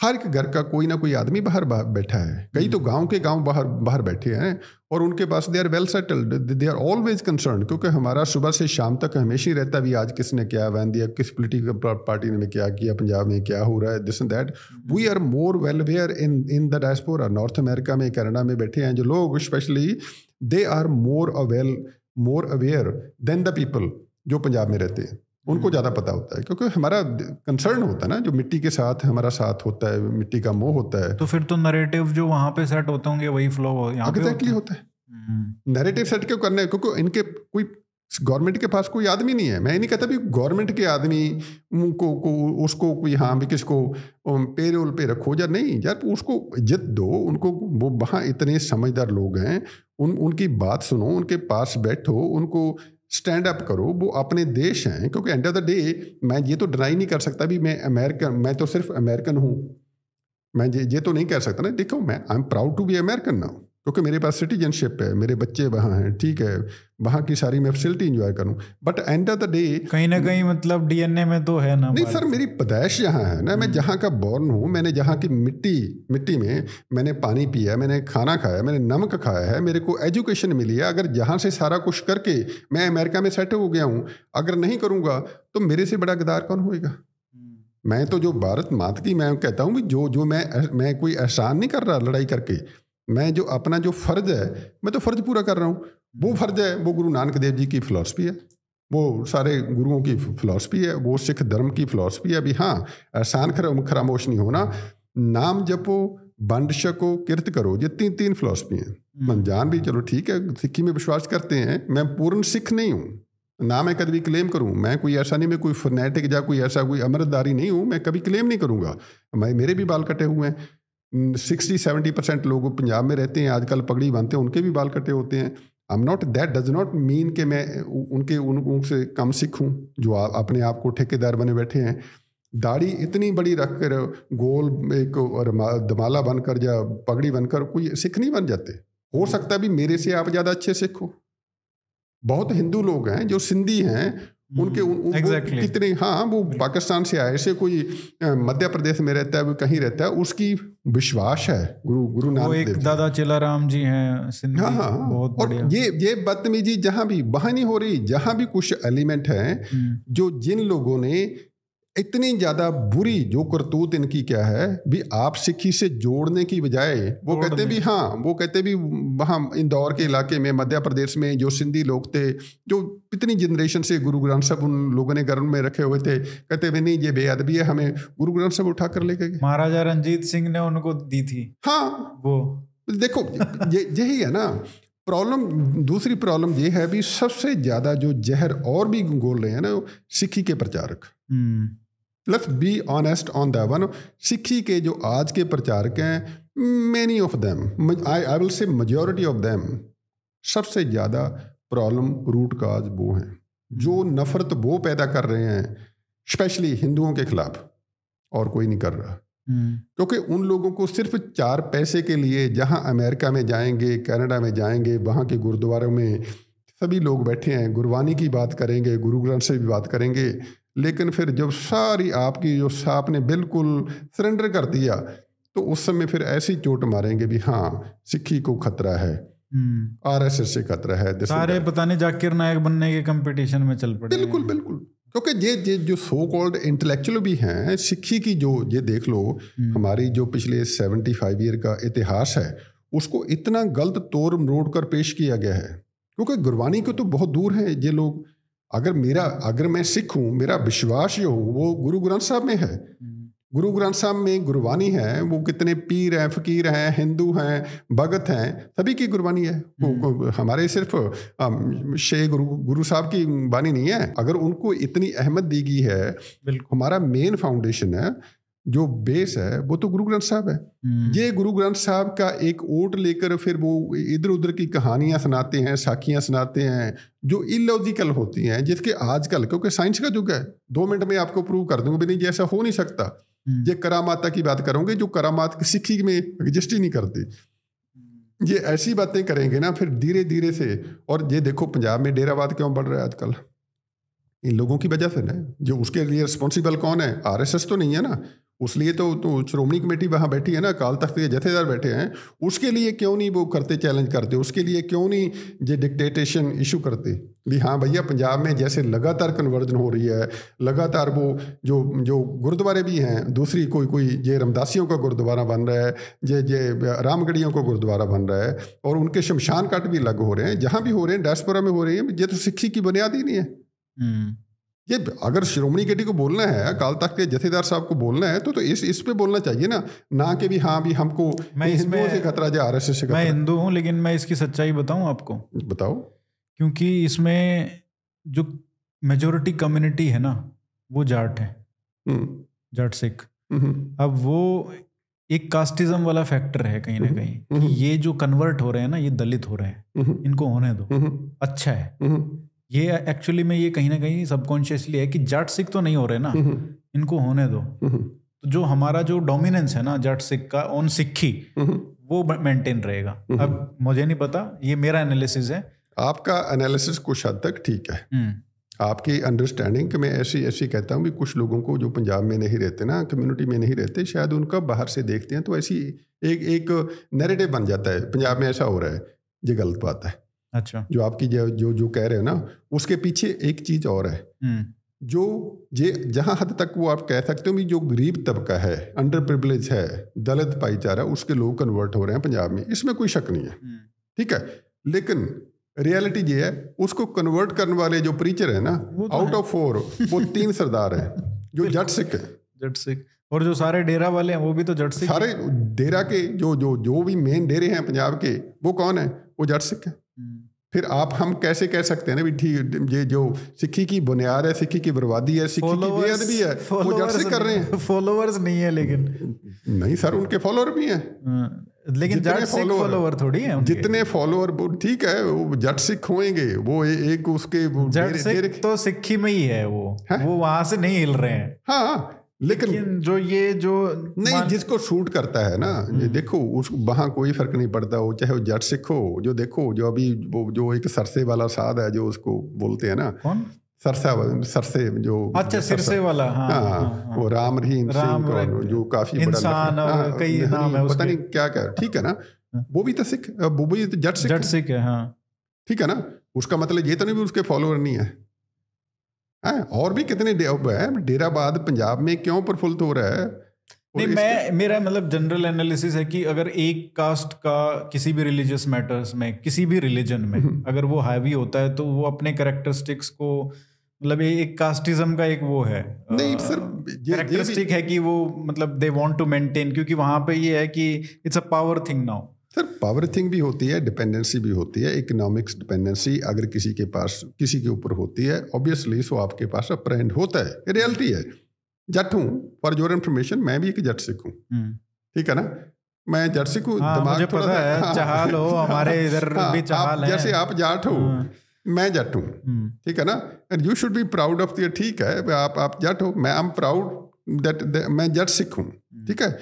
S1: हर एक घर का कोई ना कोई आदमी बाहर बैठा है कई तो हम्म। गांव के गांव बाहर बाहर बैठे हैं और उनके पास they are well settled they are always concern क्योंकि हमारा सुबह से शाम तक हमेशा ही रहता भी आज किसने क्या वैन दिया किस पोलिटिकल पार्टी ने क्या किया पंजाब में क्या हो रहा है this and that we are more well aware in in the diaspora North America में कैनेडा में बैठे हैं जो लोग specially they are more avail more aware then the people जो पंजाब में रहते हैं उनको ज़्यादा पता होता है क्योंकि हमारा कंसर्न होता है ना जो मिट्टी के साथ हमारा साथ होता है मिट्टी का मोह होता है तो
S2: फिर तो नरेटिव जो वहाँ पे सेट होते होंगे वही फ्लो
S1: हो एग्जैक्टली होता है नरेटिव सेट हम्म। क्यों करने है क्योंकि इनके कोई गवर्नमेंट के पास कोई आदमी नहीं है मैं नहीं कहता भी गवर्नमेंट के आदमी को को उसको कोई हाँ भी किसको पेरोल पे रखो या नहीं यार उसको इज्जत दो उनको वो वहाँ इतने समझदार लोग हैं उन उनकी बात सुनो उनके पास बैठो उनको स्टैंड अप करो वो अपने देश हैं क्योंकि एंड ऑफ द डे मैं ये तो डिनाई नहीं कर सकता भी मैं अमेरिकन मैं तो सिर्फ अमेरिकन हूँ मैं ये ये तो नहीं कह सकता ना देखो मैं I am proud to be American now क्योंकि मेरे पास सिटीजनशिप है मेरे बच्चे वहाँ हैं ठीक है वहाँ की सारी मैं फैसिलिटी इंजॉय करूँ but end of the day कहीं ना कहीं मतलब डीएनए में तो है ना नहीं सर मेरी पैदाइश यहाँ है ना मैं हम्म। जहाँ का बॉर्न हूँ मैंने जहाँ की मिट्टी मिट्टी में मैंने पानी पिया है मैंने खाना खाया मैंने नमक खाया है मेरे को एजुकेशन मिली है अगर जहाँ से सारा कुछ करके मैं अमेरिका में सेटल हो गया हूँ अगर नहीं करूँगा तो मेरे से बड़ा गदार कौन होएगा हम्म। मैं तो जो भारत मात की मैं कहता हूँ कि जो जो मैं मैं कोई एहसान नहीं कर रहा लड़ाई करके मैं जो अपना जो फ़र्ज है मैं तो फ़र्ज पूरा कर रहा हूँ वो फ़र्ज है वो गुरु नानक देव जी की फ़िलासफ़ी है वो सारे गुरुओं की फ़िलासफ़ी है वो सिख धर्म की फ़िलासफ़ी है भी हाँ एहसान खरा खरामोश नहीं होना नाम जपो बंड शको किरत करो ये तीन तीन फ़िलासफ़ी हैं हम्म। जान भी चलो ठीक है सिक्खी में विश्वास करते हैं मैं पूर्ण सिख नहीं हूँ ना मैं कभी क्लेम करूँ मैं कोई ऐसा नहीं मैं कोई फनेटिक या कोई ऐसा कोई अमृतदारी नहीं हूँ मैं कभी क्लेम नहीं करूँगा मैं मेरे भी बाल कटे हुए हैं सिक्सटी सेवेंटी परसेंट लोग पंजाब में रहते हैं आजकल पगड़ी बांधते हैं उनके भी बाल कटे होते हैं I am not that does not mean कि मैं उनके उन उनसे कम सीखूं जो आ, अपने आप को ठेकेदार बने बैठे हैं दाढ़ी इतनी बड़ी रख कर गोल एक और दमाला बनकर या पगड़ी बनकर कोई सिख नहीं बन जाते हो सकता भी मेरे से आप ज़्यादा अच्छे सिख हो बहुत हिंदू लोग हैं जो सिंधी हैं उनके उन, उन, exactly. कितने हाँ वो पाकिस्तान से आए ऐसे कोई मध्य प्रदेश में रहता है वो कहीं रहता है उसकी विश्वास है गुरु गुरु नानक देव
S2: दादा चेला राम जी हैं सिंधी हाँ, हाँ, बहुत और ये
S1: ये बदतमीजी जहाँ भी वहाँ हो रही जहाँ भी कुछ एलिमेंट हैं हम्म। जो जिन लोगों ने इतनी ज़्यादा बुरी जो करतूत इनकी क्या है भी आप सिखी से जोड़ने की बजाय वो कहते भी हाँ वो कहते भी वहाँ इंदौर के इलाके में मध्य प्रदेश में जो सिंधी लोग थे जो इतनी जनरेशन से गुरु ग्रंथ साहब उन लोगों ने गर्म में रखे हुए थे कहते भी नहीं ये बेअदबी है हमें गुरु ग्रंथ साहब उठा कर लेके महाराजा रंजीत सिंह ने उनको दी थी हाँ वो देखो ये यही है ना प्रॉब्लम दूसरी प्रॉब्लम ये है भी सबसे ज़्यादा जो जहर और भी गोल रहे हैं ना सिखी के प्रचारक हम्म। Let's be honest on that one Sikhi के जो आज के प्रचारक हैं many of them I I will say majority of them सबसे ज़्यादा प्रॉब्लम रूट काज वो हैं जो नफ़रत वो पैदा कर रहे हैं स्पेशली हिंदुओं के खिलाफ और कोई नहीं कर रहा हम्म। क्योंकि उन लोगों को सिर्फ चार पैसे के लिए जहां अमेरिका में जाएंगे कनाडा में जाएंगे वहां के गुरुद्वारों में सभी लोग बैठे हैं गुरबानी की बात करेंगे गुरु ग्रंथ से भी बात करेंगे लेकिन फिर जब सारी आपकी जो आपने बिल्कुल सरेंडर कर दिया तो उस समय फिर ऐसी चोट मारेंगे भी हाँ सिक्खी को खतरा है हम्म। आर एस एस से खतरा है सारे
S2: पता नहीं जाकिर नायक बनने के कंपटीशन में चल पड़े बिल्कुल बिल्कुल क्योंकि ये ये जो सो कॉल्ड इंटेलेक्चुअल भी हैं सिक्खी की जो
S1: ये देख लो हम्म। हमारी जो पिछले सेवेंटी फाइव ईयर का इतिहास है उसको इतना गलत तोड़ मरोड़ कर पेश किया गया है क्योंकि गुरबानी को तो बहुत दूर है ये लोग अगर मेरा अगर मैं सिख हूँ मेरा विश्वास जो हो वो गुरु ग्रंथ साहब में है हम्म। गुरु ग्रंथ साहब में गुरबानी है वो कितने पीर हैं फकीर हैं हिंदू हैं भगत हैं सभी की गुरबानी है वो हम्म। हमारे सिर्फ शे गुरु गुरु साहब की बानी नहीं है अगर उनको इतनी अहमत दी गई है हमारा मेन फाउंडेशन है जो बेस है वो तो गुरु ग्रंथ साहब है हम्म। ये गुरु ग्रंथ साहब का एक ओट लेकर फिर वो इधर उधर की कहानियां सुनाते हैं साखियां सुनाते हैं जो इलॉजिकल होती हैं जिसके आजकल क्योंकि साइंस का युग है दो मिनट में आपको प्रूव कर दूंगा नहीं ऐसा हो नहीं सकता हम्म। ये करामाता की बात करोगे जो करामात सिक्खी में एग्जिस्ट ही नहीं करती हम्म। ये ऐसी बातें करेंगे ना फिर धीरे धीरे से और ये देखो पंजाब में डेरावाद क्यों बढ़ रहा है आजकल इन लोगों की वजह से ना जो उसके लिए रिस्पॉन्सिबल कौन है आरएसएस तो नहीं है ना उस तो, तो श्रोमणी कमेटी वहाँ बैठी है ना अकाल तख्त के जथेदार बैठे हैं उसके लिए क्यों नहीं वो करते चैलेंज करते उसके लिए क्यों नहीं ये डिक्टेटेशन इशू करते भी हाँ भैया पंजाब में जैसे लगातार कन्वर्जन हो रही है लगातार वो जो जो गुरुद्वारे भी हैं दूसरी कोई कोई ये रमदासियों का गुरुद्वारा बन रहा है ये ये रामगढ़ियों का गुरुद्वारा बन रहा है और उनके शमशान काट भी अलग हो रहे हैं जहाँ भी हो रहे हैं डायस्पोरा में हो रही है ये तो सिक्खी की बुनियाद ही नहीं है
S3: हम्म।
S1: ये अगर श्रोमणी कमेटी को बोलना है अकाल तख्त के जथेदार साहब को बोलना है तो तो इस इस पे बोलना चाहिए ना ना कि भी हाँ भी हमको मैं हिंदुओं से खतरा जा आर से मैं हिंदू हूँ
S2: लेकिन मैं इसकी सच्चाई बताऊँ आपको बताओ क्योंकि इसमें जो मेजोरिटी कम्युनिटी है ना वो जाट है हम्म। जाट सिख हम्म। अब वो एक कास्टिज्म वाला फैक्टर है कहीं ना हम्म। कहीं ये जो कन्वर्ट हो रहे हैं ना ये दलित हो रहे हैं इनको होने दो अच्छा है ये एक्चुअली में ये कहीं ना कहीं सबकॉन्शियसली है कि जट सिख तो नहीं हो रहे ना हम्म, हम्म। इनको होने दो हम्म, तो जो हमारा जो डोमिनेंस है ना जट सिख का ऑन सिक्खी वो मेंटेन रहेगा अब मुझे नहीं पता ये मेरा एनालिसिस है आपका एनालिसिस कुछ हद तक ठीक है
S1: आपकी अंडरस्टैंडिंग मैं ऐसी ऐसी कहता हूँ कि कुछ लोगों को जो पंजाब में नहीं रहते ना कम्युनिटी में नहीं रहते शायद उनका बाहर से देखते हैं तो ऐसी एक एक नैरेटिव बन जाता है पंजाब में ऐसा हो रहा है ये गलत बात है अच्छा जो आपकी जो जो, जो कह रहे हो ना उसके पीछे एक चीज और है हम्म। जो ये जहां हद तक वो आप कह सकते हो भी जो गरीब तबका है अंडर प्रिवलेज है दलित भाईचारा उसके लोग कन्वर्ट हो रहे हैं पंजाब में इसमें कोई शक नहीं है हम्म। ठीक है लेकिन रियलिटी ये है उसको कन्वर्ट करने वाले जो प्रीचर तो है ना आउट ऑफ फोर वो तीन सरदार है जो जट सिख है जट सिख और जो सारे डेरा वाले हैं वो भी तो जट सिख सारे डेरा के जो जो जो भी मेन डेरे हैं पंजाब के वो कौन है वो जट सिख है फिर आप हम कैसे कह सकते हैं ना भी ठीक ये जो सिक्खी की बुनियाद है सिक्खी की बर्बादी है सिक्खी की भी है वो जड़ से कर रहे हैं फॉलोअर्स नहीं है लेकिन नहीं सर उनके फॉलोअर भी हैं हाँ, लेकिन जट सिख फॉलोअर थोड़ी है उनके। जितने फॉलोअर ठीक है वो जट सिख होएंगे वो ए, एक उसके जट सिख तो
S2: सिक्खी में ही है वो है? वो वहां से नहीं हिल रहे हैं
S1: हाँ लेकिन, लेकिन जो ये जो नहीं जिसको शूट करता है ना ये हम्म। देखो उसको वहाँ कोई फर्क नहीं पड़ता वो चाहे वो जट सिख हो जो देखो जो अभी वो जो एक सरसे वाला साध है जो उसको बोलते हैं ना कौन सरसा सरसे जो अच्छा सरसे वाला हाँ, हाँ, हाँ, वो हाँ। राम रहीम राम सिंह जो काफी इंसान हाँ, कई नाम है पता नहीं क्या क्या ठीक है ना हाँ। वो भी तो सिख वो भी तो जट सिख जट सिख है ठीक है ना उसका मतलब ये तो नहीं भी उसके फॉलोअर नहीं है है और भी कितने डेराबाद पंजाब में क्यों प्रफुल्लित हो रहा है
S2: नहीं मैं मेरा मतलब जनरल एनालिसिस है कि अगर एक कास्ट का किसी भी रिलीजियस मैटर्स में किसी भी रिलीजन में हम्म। अगर वो हावी होता है तो वो अपने करेक्टरिस्टिक्स को मतलब एक कास्टिज्म का एक वो है नहीं सर करेक्टरिस्टिक है कि वो मतलब दे वांट टू मेंटेन क्योंकि वहां पे ये है कि it's a power thing now
S1: sir power thing भी होती है डिपेंडेंसी भी होती है इकोनॉमिक्स डिपेंडेंसी अगर किसी के पास किसी के ऊपर होती है ऑब्वियसली सो आपके पास फ्रेंड होता है रियलिटी है जट हूँ फॉर योर इन्फॉर्मेशन मैं भी एक जट सिख हूँ हम्म। ठीक है ना मैं जट सिख हूँ हाँ, दिमाग थोड़ा है हो हाँ। हमारे इधर हाँ, भी है जैसे आप जाट हो मैं जट हूँ हम्म। ठीक है ना and you should be proud of their ठीक है आप आप जट हो मैं आई एम प्राउड दैट मैं जट सिख हूँ हम्म। ठीक है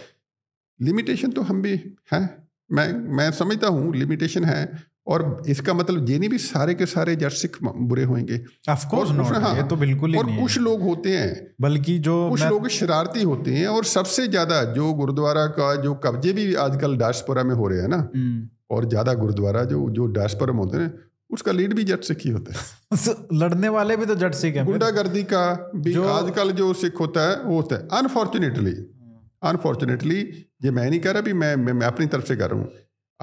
S1: लिमिटेशन तो हम भी हैं मैं मैं समझता हूँ लिमिटेशन है और इसका मतलब ये नहीं भी सारे के सारे जट सिख बुरे होंगे ऑफ कोर्स हाँ, ये तो बिल्कुल और नहीं कुछ लोग होते हैं बल्कि जो कुछ मैं... लोग शरारती होते हैं और सबसे ज्यादा जो गुरुद्वारा का जो कब्जे भी आजकल डाशपुरा में हो रहे हैं ना हम्म। और ज्यादा गुरुद्वारा जो जो डाशपुरा में होते हैं उसका लीड भी जट सिख ही होता है तो लड़ने वाले भी तो जट सिख
S3: है गुंडागर्दी
S1: का भी आजकल जो सिख होता है वो होता है अनफॉर्चुनेटली हम्म। अनफॉर्चुनेटली ये मैं नहीं कह रहा भी मैं मैं अपनी तरफ से कर रहा हूँ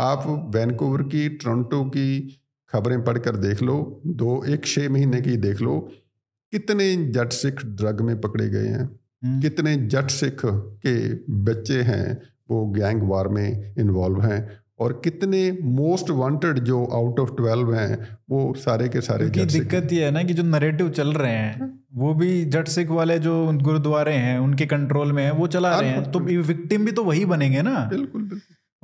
S1: आप वैनकूवर की टोरंटो की खबरें पढ़कर देख लो दो एक छः महीने की देख लो कितने जट सिख ड्रग में पकड़े गए हैं हम्म। कितने जट सिख के बच्चे हैं वो गैंग वार में इन्वॉल्व हैं और कितने मोस्ट वांटेड जो आउट ऑफ ट्वेल्व हैं वो सारे के सारे की
S2: दिक्कत ये है ना कि जो नरेटिव चल रहे हैं हम्म। वो भी जट सिख वाले जो गुरुद्वारे हैं उनके कंट्रोल में है वो चला रहे हैं तो विक्टिम हाँ। भी तो वही बनेंगे ना बिल्कुल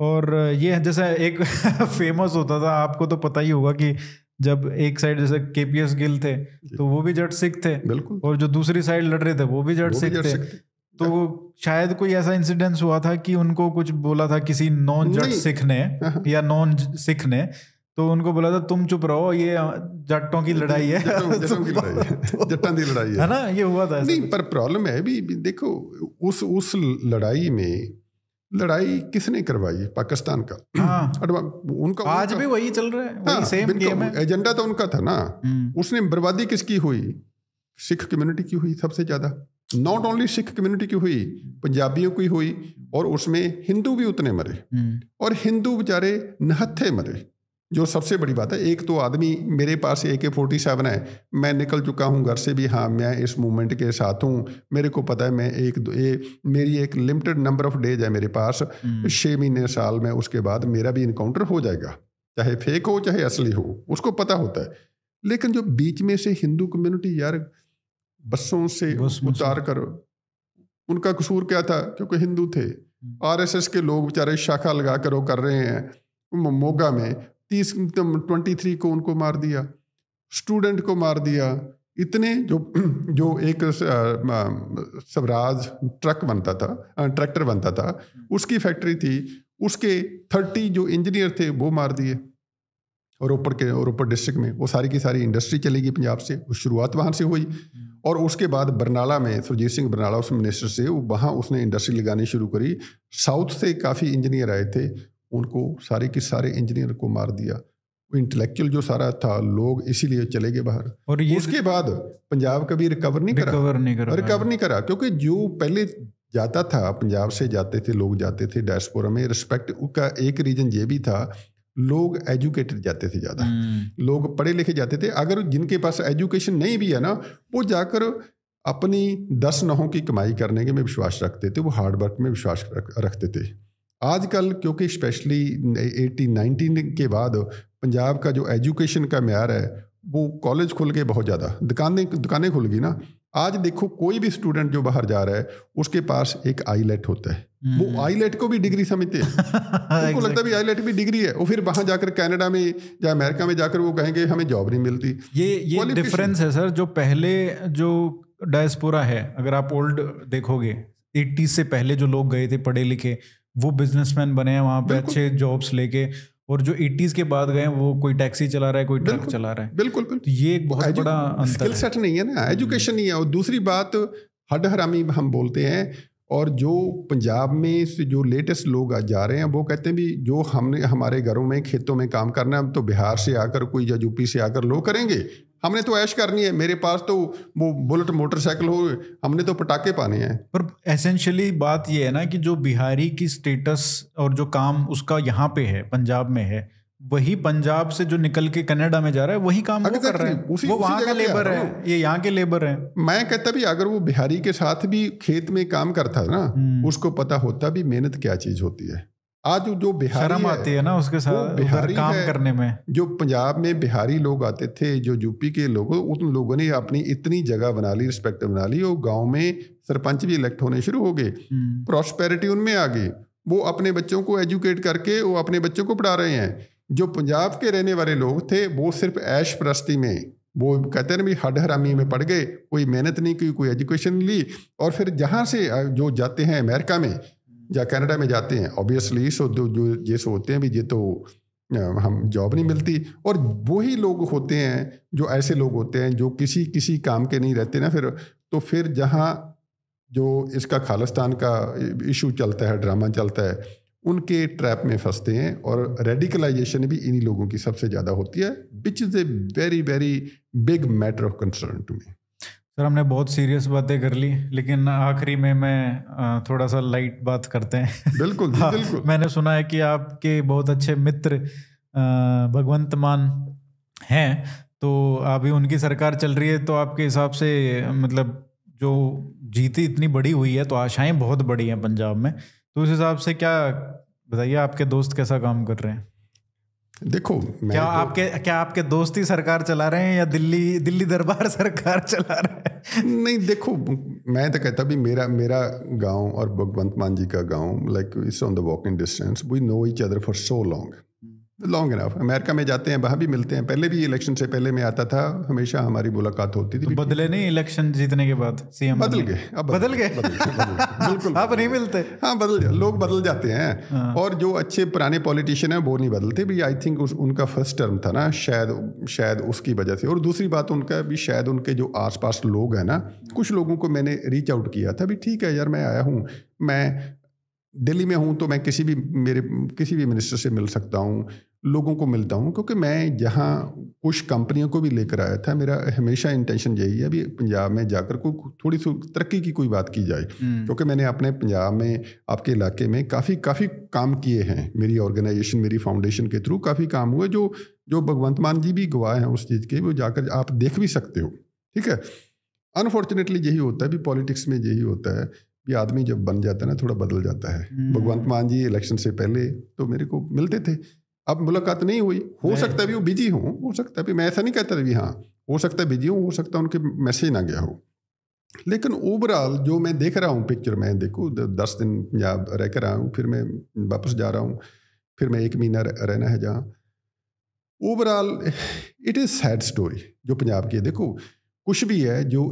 S2: और ये जैसे एक फेमस होता था आपको तो पता ही होगा कि जब एक साइड जैसे के पी एस गिल थे तो वो भी जट सिख थे बिल्कुल और जो दूसरी साइड लड़ रहे थे वो भी जट सिख थे तो शायद कोई ऐसा इंसिडेंस हुआ था कि उनको कुछ बोला था किसी नॉन जट सिख ने हाँ। या नॉन सिख ने तो उनको बोला था तुम चुप रहो ये जट्टों की लड़ाई है जट्टों की
S1: तो लड़ाई है ना
S2: ये हुआ था नहीं
S1: पर प्रॉब्लम है भी देखो उस उस लड़ाई में लड़ाई किसने करवाई पाकिस्तान का हाँ। उनका आज उनका, भी वही चल रहा है हाँ, सेम गेम है एजेंडा तो उनका था ना हम्म। उसने बर्बादी किसकी हुई सिख कम्युनिटी की हुई सबसे ज्यादा नॉट ओनली सिख कम्युनिटी की हुई पंजाबियों की हुई और उसमें हिंदू भी उतने मरे hmm. और हिंदू बेचारे नहत्थे मरे जो सबसे बड़ी बात है एक तो आदमी मेरे पास ए के फोर्टी सेवन है मैं निकल चुका हूँ घर से भी हाँ मैं इस मूवमेंट के साथ हूँ मेरे को पता है मैं एक ए, मेरी एक लिमिटेड नंबर ऑफ डेज है मेरे पास hmm. छः महीने साल में उसके बाद मेरा भी इनकाउंटर हो जाएगा चाहे फेक हो चाहे असली हो उसको पता होता है लेकिन जो बीच में से हिंदू कम्युनिटी यार बसों से बस उतार कर उनका कसूर क्या था क्योंकि हिंदू थे हम्म। आरएसएस के लोग बेचारे शाखा लगा कर वो कर रहे हैं मोगा में तीस ट्वेंटी थ्री को उनको मार दिया स्टूडेंट को मार दिया इतने जो जो एक स्वराज ट्रक बनता था ट्रैक्टर बनता था हम्म। उसकी फैक्ट्री थी उसके थर्टी जो इंजीनियर थे वो मार दिए और ऊपर के और ऊपर डिस्ट्रिक्ट में वो सारी की सारी इंडस्ट्री चलेगी पंजाब से वो शुरुआत वहाँ से हुई और उसके बाद बरनाला में सुरजीत सिंह बरनाला उस मिनिस्टर से वहाँ उसने इंडस्ट्री लगानी शुरू करी साउथ से काफ़ी इंजीनियर आए थे उनको सारे के सारे इंजीनियर को मार दिया इंटेलेक्चुअल जो सारा था लोग इसीलिए चले गए बाहर और ये उसके बाद पंजाब कभी रिकवर नहीं करा रिकवर नहीं करा रिकवर नहीं करा क्योंकि जो पहले जाता था पंजाब से जाते थे लोग जाते थे डायस्पोरा में रिस्पेक्ट का एक रीज़न ये भी था लोग एजुकेटेड जाते थे ज़्यादा हम्म। लोग पढ़े लिखे जाते थे अगर जिनके पास एजुकेशन नहीं भी है ना वो जाकर अपनी दस नहों की कमाई करने के में विश्वास रखते थे वो हार्डवर्क में विश्वास रख, रखते थे आजकल क्योंकि स्पेशली एटीन नाइनटीन के बाद पंजाब का जो एजुकेशन का मैार है वो कॉलेज खुल गए बहुत ज़्यादा दुकानें दुकानें खुल गई ना आज देखो कोई भी स्टूडेंट जो बाहर जा रहा है उसके पास एक आईलेट होता है वो हम्म। आईलेट को भी डिग्री समझते हैं उनको लगता है आईलेट भी डिग्री है वो फिर वहां जाकर कनाडा में या अमेरिका में जाकर वो कहेंगे हमें जॉब नहीं मिलती ये
S2: ये डिफरेंस है सर जो पहले जो डायस्पोरा है अगर आप ओल्ड देखोगे एट्टीज से पहले जो लोग गए थे पढ़े लिखे वो बिजनेसमैन बने हैं वहां पे अच्छे जॉब्स लेके और जो एट्टीज के बाद गए वो कोई टैक्सी चला रहा है कोई ट्रक चला रहा है बिल्कुल बिल्कुल तो ये एक
S1: बहुत बड़ा स्किल सेट नहीं है ना एजुकेशन हम्म। नहीं है और दूसरी बात हड हरामी हम बोलते हैं और जो पंजाब में से जो लेटेस्ट लोग आज जा रहे हैं वो कहते हैं भी जो हमने हमारे घरों में खेतों में काम करना है हम तो बिहार से आकर कोई या यूपी से आकर लोग करेंगे हमने तो ऐश करनी है मेरे पास तो वो बुलेट मोटरसाइकिल हो हमने तो पटाखे पाने हैं पर
S2: एसेंशियली बात ये है ना कि जो बिहारी की स्टेटस और जो काम उसका यहाँ पे है पंजाब में है वही पंजाब से जो निकल के कनाडा में जा रहा है वही काम वो कर रहा है उसी, वो वहां का लेबर है ये यहाँ
S1: के लेबर है मैं कहता भी अगर वो बिहारी के साथ भी खेत में काम करता ना हम्म। उसको पता होता भी मेहनत क्या चीज होती है आज जो बिहारी शर्म आती है ना उसके साथ बिहारी काम करने में जो पंजाब में बिहारी लोग आते थे जो यूपी के लोग उन लोगों ने अपनी इतनी जगह बना ली रिस्पेक्ट बना ली वो गांव में सरपंच भी इलेक्ट होने शुरू हो गए प्रॉस्पेरिटी हम्म। उनमें आ गई वो अपने बच्चों को एजुकेट करके वो अपने बच्चों को पढ़ा रहे हैं जो पंजाब के रहने वाले लोग थे वो सिर्फ ऐश प्रस्ती में वो कहते हैं भी हड हरामी में पड़ गए कोई मेहनत नहीं की कोई एजुकेशन ली और फिर जहाँ से जो जाते हैं अमेरिका में या कनाडा में जाते हैं ऑब्वियसली सो जो जो जैसे होते हैं भी ये तो हम जॉब नहीं मिलती और वही लोग होते हैं जो ऐसे लोग होते हैं जो किसी किसी काम के नहीं रहते ना फिर तो फिर जहाँ जो इसका खालिस्तान का इशू चलता है ड्रामा चलता है उनके ट्रैप में फंसते हैं और रेडिकलाइजेशन भी इन्हीं लोगों की सबसे ज़्यादा होती है which is a very very big matter of concern to me
S2: sir हमने बहुत सीरियस बातें कर ली लेकिन आखिरी में मैं थोड़ा सा लाइट बात करते हैं बिल्कुल हाँ, बिल्कुल मैंने सुना है कि आपके बहुत अच्छे मित्र भगवंत मान हैं तो अभी उनकी सरकार चल रही है तो आपके हिसाब से मतलब जो जीती इतनी बड़ी हुई है तो आशाएं बहुत बड़ी हैं पंजाब में तो उस हिसाब से क्या बताइए आपके दोस्त कैसा काम कर रहे हैं
S1: देखो मैं क्या तो-
S2: आपके क्या आपके दोस्त ही सरकार चला रहे हैं या दिल्ली दिल्ली दरबार सरकार चला रहे
S1: हैं नहीं देखो मैं तो कहता भी मेरा मेरा गांव और भगवंत मान जी का गांव like it's on the walking distance we know each other for so long long enough America में जाते हैं वहाँ भी मिलते हैं पहले भी इलेक्शन से पहले मैं आता था हमेशा हमारी मुलाकात होती थी तो
S2: बदले नहीं इलेक्शन जीतने के बाद सीएम बदल गए
S1: अब बदल गए बिल्कुल आप नहीं मिलते हाँ बदल लोग बदल जाते हैं हाँ। और जो अच्छे पुराने पॉलिटिशियन हैं वो नहीं बदलते भी आई थिंक उनका फर्स्ट टर्म था ना शायद शायद उसकी वजह से और दूसरी बात उनका भी शायद उनके जो पास लोग हैं ना कुछ लोगों को मैंने रीच आउट किया था भी ठीक है यार मैं आया हूँ मैं दिल्ली में हूँ तो मैं किसी भी मेरे किसी भी मिनिस्टर से मिल सकता हूँ लोगों को मिलता हूँ क्योंकि मैं यहाँ कुछ कंपनियों को भी लेकर आया था मेरा हमेशा इंटेंशन यही है भी पंजाब में जाकर को थोड़ी सी तरक्की की कोई बात की जाए हम्म। क्योंकि मैंने अपने पंजाब में आपके इलाके में काफ़ी काफ़ी काम किए हैं मेरी ऑर्गेनाइजेशन मेरी फाउंडेशन के थ्रू काफ़ी काम हुए जो जो भगवंत मान जी भी गवाह हैं उस चीज़ के वो जाकर आप देख भी सकते हो ठीक है अनफॉर्चुनेटली यही होता है भी पॉलिटिक्स में यही होता है कि आदमी जब बन जाता है ना थोड़ा बदल जाता है हम्म। भगवंत मान जी इलेक्शन से पहले तो मेरे को मिलते थे अब मुलाकात नहीं हुई हो सकता है भी वो बिजी हूँ हो सकता है भी मैं ऐसा नहीं कहता भी हाँ हो सकता है बिजी हूँ हो सकता है उनके मैसेज ना गया हो लेकिन ओवरऑल जो मैं देख रहा हूँ पिक्चर में देखो दस दिन या रह कर आया हूँ फिर मैं वापस जा रहा हूँ फिर मैं एक महीना रहना है जहाँ overall it is sad story जो पंजाब की है देखो कुछ भी है जो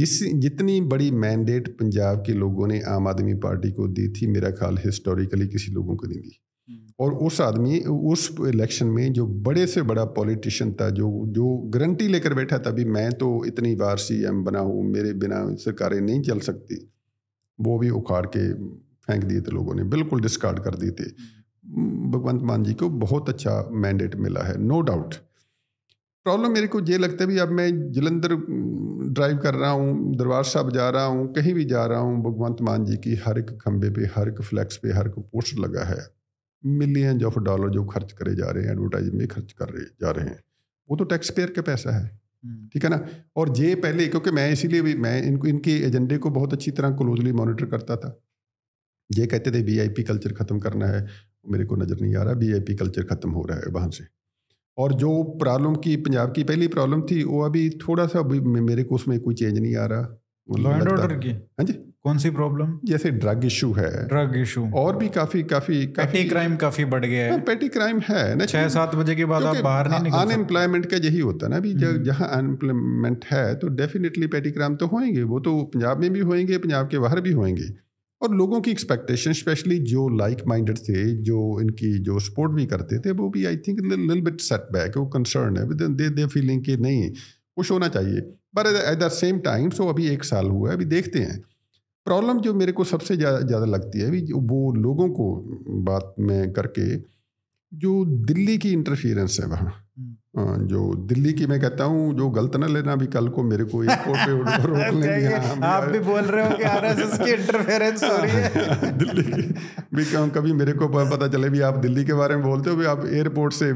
S1: जिस जितनी बड़ी मैंडेट पंजाब के लोगों ने आम आदमी पार्टी को दी थी मेरा ख्याल हिस्टोरिकली किसी लोगों को नहीं दी और उस आदमी उस इलेक्शन में जो बड़े से बड़ा पॉलिटिशियन था जो जो गारंटी लेकर बैठा था भी मैं तो इतनी बार सी एम बना हूँ मेरे बिना सरकारें नहीं चल सकती वो भी उखाड़ के फेंक दिए थे लोगों ने बिल्कुल डिस्कार्ड कर दिए थे हम्म। भगवंत मान जी को बहुत अच्छा मैंडेट मिला है नो डाउट प्रॉब्लम मेरे को ये लगता है भी अब मैं जलंधर ड्राइव हम्म, कर रहा हूँ दरबार साहब जा रहा हूँ कहीं भी जा रहा हूँ भगवंत मान जी की हर एक खंबे पे हर एक फ्लैक्स पे हर एक पोस्टर लगा है मिलियन ऑफ डॉलर जो खर्च करे जा रहे हैं एडवर्टाइजिंग में खर्च कर रहे जा रहे हैं वो तो टैक्स पेयर का पैसा है हम्म। ठीक है ना और ये पहले क्योंकि मैं इसीलिए भी मैं इनको इनके एजेंडे को बहुत अच्छी तरह क्लोजली मॉनिटर करता था ये कहते थे वी कल्चर ख़त्म करना है मेरे को नज़र नहीं आ रहा वी कल्चर ख़त्म हो रहा है वहाँ से और जो प्रॉब्लम की पंजाब की पहली प्रॉब्लम थी वो अभी थोड़ा सा मेरे को उसमें कोई चेंज नहीं आ रहा हाँ जी कौन सी प्रॉब्लम जैसे ड्रग इशू है ड्रग इशू और भी काफी काफी पेटी क्राइम
S2: काफी बढ़ गया है
S1: पेटी हाँ, क्राइम है ना छह सात बजे के बाद आप बाहर नहीं निकल अनएम्प्लॉयमेंट का यही होता है ना अभी हम्म। जहाँ अनएम्प्लॉयमेंट है तो डेफिनेटली पेटी क्राइम तो होएंगे वो तो पंजाब में भी होएंगे पंजाब के बाहर भी होएंगे और लोगों की एक्सपेक्टेशन स्पेशली जो लाइक माइंडेड थे जो इनकी जो सपोर्ट भी करते थे वो भी I think lil bit back वो कंसर्न है दे दे फीलिंग कि नहीं कुछ होना चाहिए but at the same time so अभी एक साल हुआ है अभी देखते हैं प्रॉब्लम जो मेरे को सबसे ज़्यादा लगती है भी वो लोगों को बात में करके जो दिल्ली की इंटरफियरेंस है वहाँ हम्म। जो दिल्ली की मैं कहता हूँ जो गलत ना लेना भी कल को मेरे को एयरपोर्ट
S2: पे रोक लेंगे हाँ, आप भी बोल रहे हो कि आरएसएस की इंटरफेरेंस हो रही है दिल्ली
S1: भी भी कभी मेरे को पता चले भी आप दिल्ली के बारे में बोलते हो भी आप एयरपोर्ट से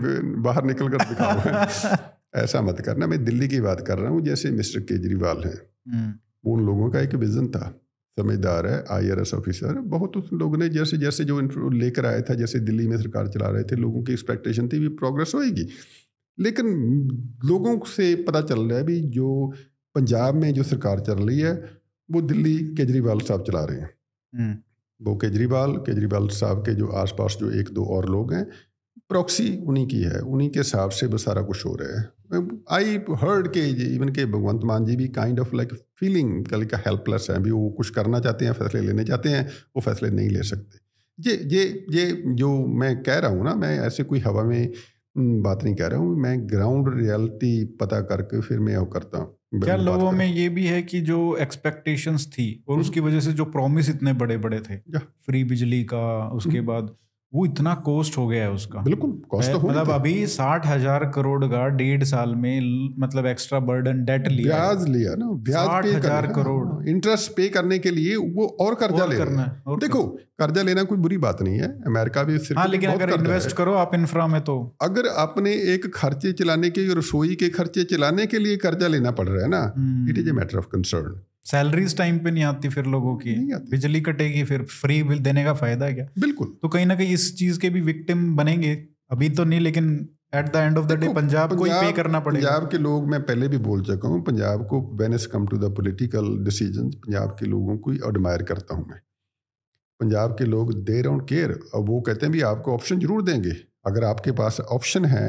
S1: बाहर निकल कर दिखाओ ऐसा मत करना मैं दिल्ली की बात कर रहा हूँ जैसे मिस्टर केजरीवाल हैं
S3: हम्म।
S1: उन लोगों का एक विजन था समझदार है आई ऑफिसर बहुत उस लोग ने जैसे जैसे जो लेकर आया था जैसे दिल्ली में सरकार चला रहे थे लोगों की एक्सपेक्टेशन थी भी प्रोग्रेस होएगी लेकिन लोगों से पता चल रहा है भी जो पंजाब में जो सरकार चल रही है वो दिल्ली केजरीवाल साहब चला रहे हैं
S3: हम्म।
S1: वो केजरीवाल केजरीवाल साहब के जो आसपास जो एक दो और लोग हैं प्रॉक्सी उन्हीं की है उन्हीं के हिसाब से वह सारा कुछ हो रहा है आई हर्ड के इवन के भगवंत मान जी भी काइंड ऑफ लाइक फीलिंग का लाइक हेल्पलेस है भी वो कुछ करना चाहते हैं फैसले लेने चाहते हैं वो फैसले नहीं ले सकते ये ये ये जो मैं कह रहा हूँ ना मैं ऐसे कोई हवा में हम्म, बात नहीं कह रहा हूँ मैं ग्राउंड रियलिटी पता करके फिर मैं वो करता हूँ क्या लोगों
S2: में ये भी है कि जो एक्सपेक्टेशंस थी और हम्म। उसकी वजह से जो प्रॉमिस इतने बड़े बड़े थे फ्री बिजली का उसके हम्म। बाद वो इतना कॉस्ट हो गया है उसका बिल्कुल कॉस्ट तो मतलब अभी साठ हजार करोड़ का डेढ़ साल में मतलब एक्स्ट्रा बर्डन डेट लिया ब्याज
S1: लिया ना ब्याज पे हजार करोड़ इंटरेस्ट पे करने के लिए वो और कर्जा लेना है
S2: और देखो कर्जा
S1: लेना कोई बुरी बात नहीं है अमेरिका भी सिर्फ हाँ, लेकिन अगर इन्वेस्ट
S2: करो आप इंफ्रा में तो
S1: अगर आपने एक खर्चे चलाने के रसोई के खर्चे चलाने के लिए कर्जा लेना पड़ रहा है ना it is a matter of concern
S2: salaries time पे नहीं आती फिर लोगों की बिजली कटेगी फिर फ्री बिल देने का फायदा है क्या बिल्कुल तो कहीं ना कहीं इस चीज के भी विक्टिम बनेंगे अभी तो नहीं लेकिन at the end of the day Punjab को पे करना पड़ेगा पंजाब
S1: के लोग मैं पहले भी बोल चुका हूँ पंजाब को when as come to the political decision Punjab के लोगों को एडमायर करता हूँ मैं पंजाब के लोग दे डोंट केयर और वो कहते हैं भी आपको ऑप्शन जरूर देंगे अगर आपके पास ऑप्शन है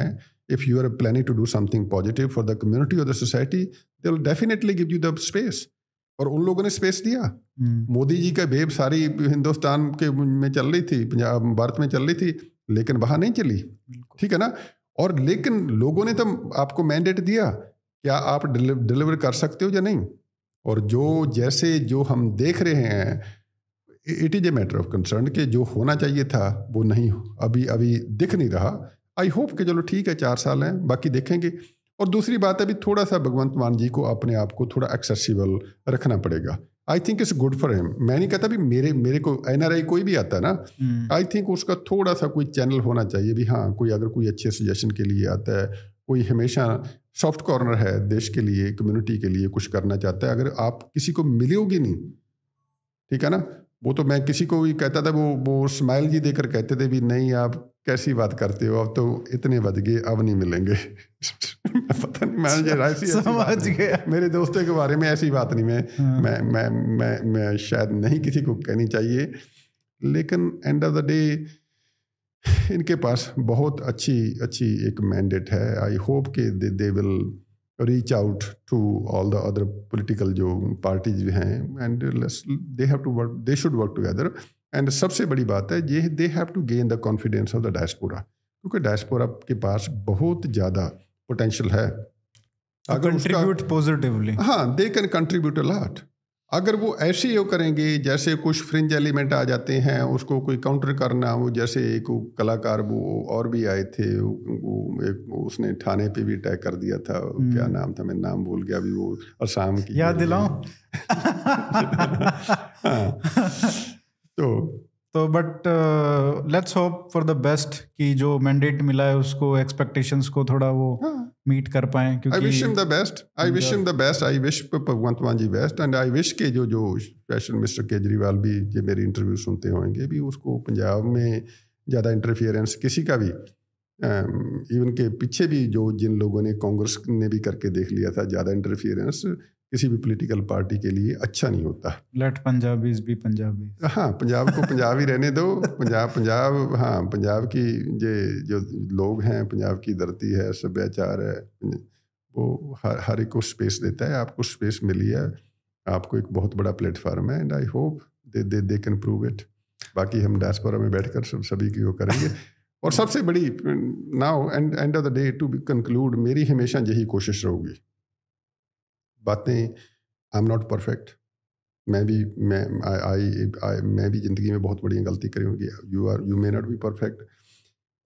S1: you are planning to do something positive for the community community the society they will definitely give you the space और उन लोगों ने स्पेस दिया
S3: हम्म।
S1: मोदी जी का बेब सारी हिंदुस्तान के में चल रही थी पंजाब भारत में चल रही थी लेकिन वहां नहीं चली ठीक है ना और लेकिन लोगों ने तो आपको मैंडेट दिया क्या आप डिलीवर कर सकते हो या नहीं और जो जैसे जो हम देख रहे हैं it is a matter of concern कि जो होना चाहिए था वो नहीं अभी अभी दिख नहीं रहा आई होप कि चलो ठीक है चार साल हैं बाकी देखेंगे और दूसरी बात है भी थोड़ा सा भगवंत मान जी को अपने आप को थोड़ा एक्सेसिबल रखना पड़ेगा I think it's good for him मैं नहीं कहता भी मेरे मेरे को एन कोई भी आता है ना आई हम्म। थिंक उसका थोड़ा सा कोई चैनल होना चाहिए भी हाँ कोई अगर कोई अच्छे सजेशन के लिए आता है कोई हमेशा सॉफ्ट कॉर्नर है देश के लिए कम्युनिटी के लिए कुछ करना चाहता है अगर आप किसी को मिलोगे नहीं ठीक है ना वो तो मैं किसी को भी कहता था वो वो स्माइल जी देकर कहते थे भी नहीं आप कैसी बात करते हो अब तो इतने बज गए अब नहीं मिलेंगे पता नहीं मैनेजर ऐसी समझ गया मेरे दोस्तों के बारे में ऐसी बात नहीं मैं हाँ। मैं मैं मैं मैं शायद नहीं किसी को कहनी चाहिए लेकिन एंड ऑफ द डे इनके पास बहुत अच्छी अच्छी एक मैंडेट है आई होप कि they, will reach out to all the other political जो पार्टीज हैं and they have to work they should work together and सबसे बड़ी बात है ये they have to gain the confidence of the diaspora क्योंकि diaspora के पास बहुत ज़्यादा पोटेंशियल है अगर कंट्रीब्यूट पॉजिटिवली हाँ दे कैन कंट्रीब्यूट अलाट अगर वो ऐसे ही करेंगे जैसे कुछ फ्रिंज एलिमेंट आ जाते हैं उसको कोई काउंटर करना वो जैसे एक कलाकार वो और भी आए थे वो एक उसने थाने पे भी अटैक कर दिया था हम्म। क्या नाम था मैं नाम भूल गया अभी वो असम की याद
S2: दिलाऊं तो तो but let's hope for the best कि जो मैंडेट मिला है उसको एक्सपेक्टेशंस को थोड़ा वो मीट हाँ। कर पाए क्योंकि I wish him the best I wish him the
S1: best I wish Bhagwant Mann ji best and I wish के जो जो स्पेशल मिस्टर केजरीवाल भी जो मेरे इंटरव्यू सुनते होंगे भी उसको पंजाब में ज़्यादा इंटरफियरेंस किसी का भी इवन um, के पीछे भी जो जिन लोगों ने कांग्रेस ने भी करके देख लिया था ज़्यादा इंटरफियरेंस किसी भी पॉलिटिकल पार्टी के लिए अच्छा नहीं होता
S2: लेट पंजाबीज भी पंजाबी हाँ पंजाब को पंजाब
S1: ही रहने दो पंजाब पंजाब हाँ पंजाब की जे जो लोग हैं पंजाब की धरती है सभ्याचार है वो हर हर एक को स्पेस देता है आपको स्पेस मिली है आपको एक बहुत बड़ा प्लेटफॉर्म है and I hope they they they can prove it बाकी हम डायस्पोरा में बैठकर सब सभी की वो करेंगे और सबसे बड़ी now and end of the day to be conclude मेरी हमेशा यही कोशिश रहूगी बातें आई एम नॉट परफेक्ट मैं भी मैं आई आई मैं भी ज़िंदगी में बहुत बड़ी गलती करी होगी you are you may not be perfect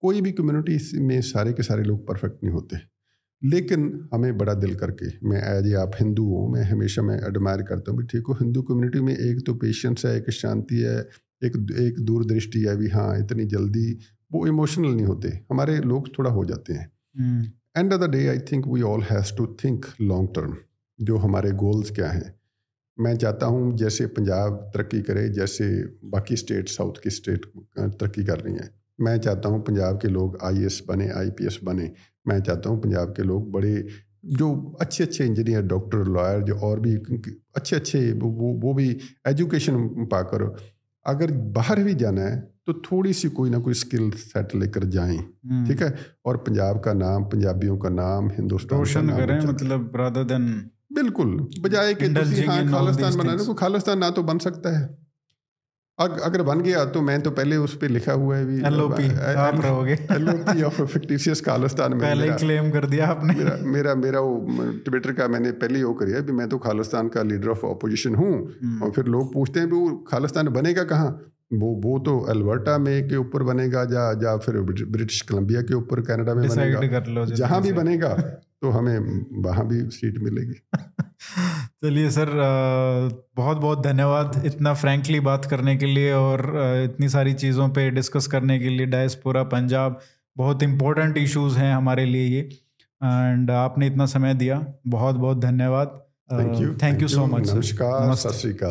S1: कोई भी कम्युनिटी में सारे के सारे लोग परफेक्ट नहीं होते लेकिन हमें बड़ा दिल करके मैं एज ए आप हिंदू हूँ मैं हमेशा मैं एडमायर करता हूँ भी ठीक हो हिंदू कम्युनिटी में एक तो पेशेंस है एक शांति है एक एक दूरदृष्टि है भी हाँ इतनी जल्दी वो इमोशनल नहीं होते हमारे लोग थोड़ा हो जाते
S3: हैं
S1: end of the day I think we all has to think long term जो हमारे गोल्स क्या हैं मैं चाहता हूँ जैसे पंजाब तरक्की करे जैसे बाकी स्टेट साउथ की स्टेट तरक्की कर रही हैं मैं चाहता हूँ पंजाब के लोग आई बने आई बने मैं चाहता हूँ पंजाब के लोग बड़े जो अच्छे अच्छे इंजीनियर डॉक्टर लॉयर जो और भी अच्छे अच्छे वो वो भी एजुकेशन पाकर अगर बाहर भी जाना है तो थोड़ी सी कोई ना कोई स्किल सेट लेकर जाएं हम्म। ठीक है और पंजाब का नाम पंजाबियों का नाम हिंदुस्तान रोशन करें अच्छा
S2: मतलब देन बिल्कुल बजाय कि हाँ खालिस्तान बनाने को
S1: खालिस्तान ना तो बन सकता है अग, अगर बन गया तो मैं तो पहले उस पर लिखा हुआ है भी एलओपी आप रहोगे खालिस्तान में पहले ही क्लेम कर दिया आपने मेरा मेरा मेरा वो ट्विटर का मैंने पहले ही वो करिया भी मैं तो खालिस्तान का लीडर ऑफ अपोजिशन हूँ hmm. और फिर लोग पूछते हैं भी वो खालिस्तान बनेगा कहाँ वो वो तो अल्बर्टा में के ऊपर बनेगा या या फिर ब्रिटिश कोलंबिया के ऊपर कनाडा में बनेगा जहाँ भी बनेगा तो हमें वहाँ भी सीट मिलेगी
S2: चलिए सर बहुत बहुत धन्यवाद इतना फ्रैंकली बात करने के लिए और इतनी सारी चीज़ों पे डिस्कस करने के लिए डायस्पोरा पंजाब बहुत इम्पोर्टेंट इश्यूज हैं हमारे लिए ये एंड आपने इतना समय दिया बहुत बहुत धन्यवाद thank you thank you so much नमस्कार
S1: सत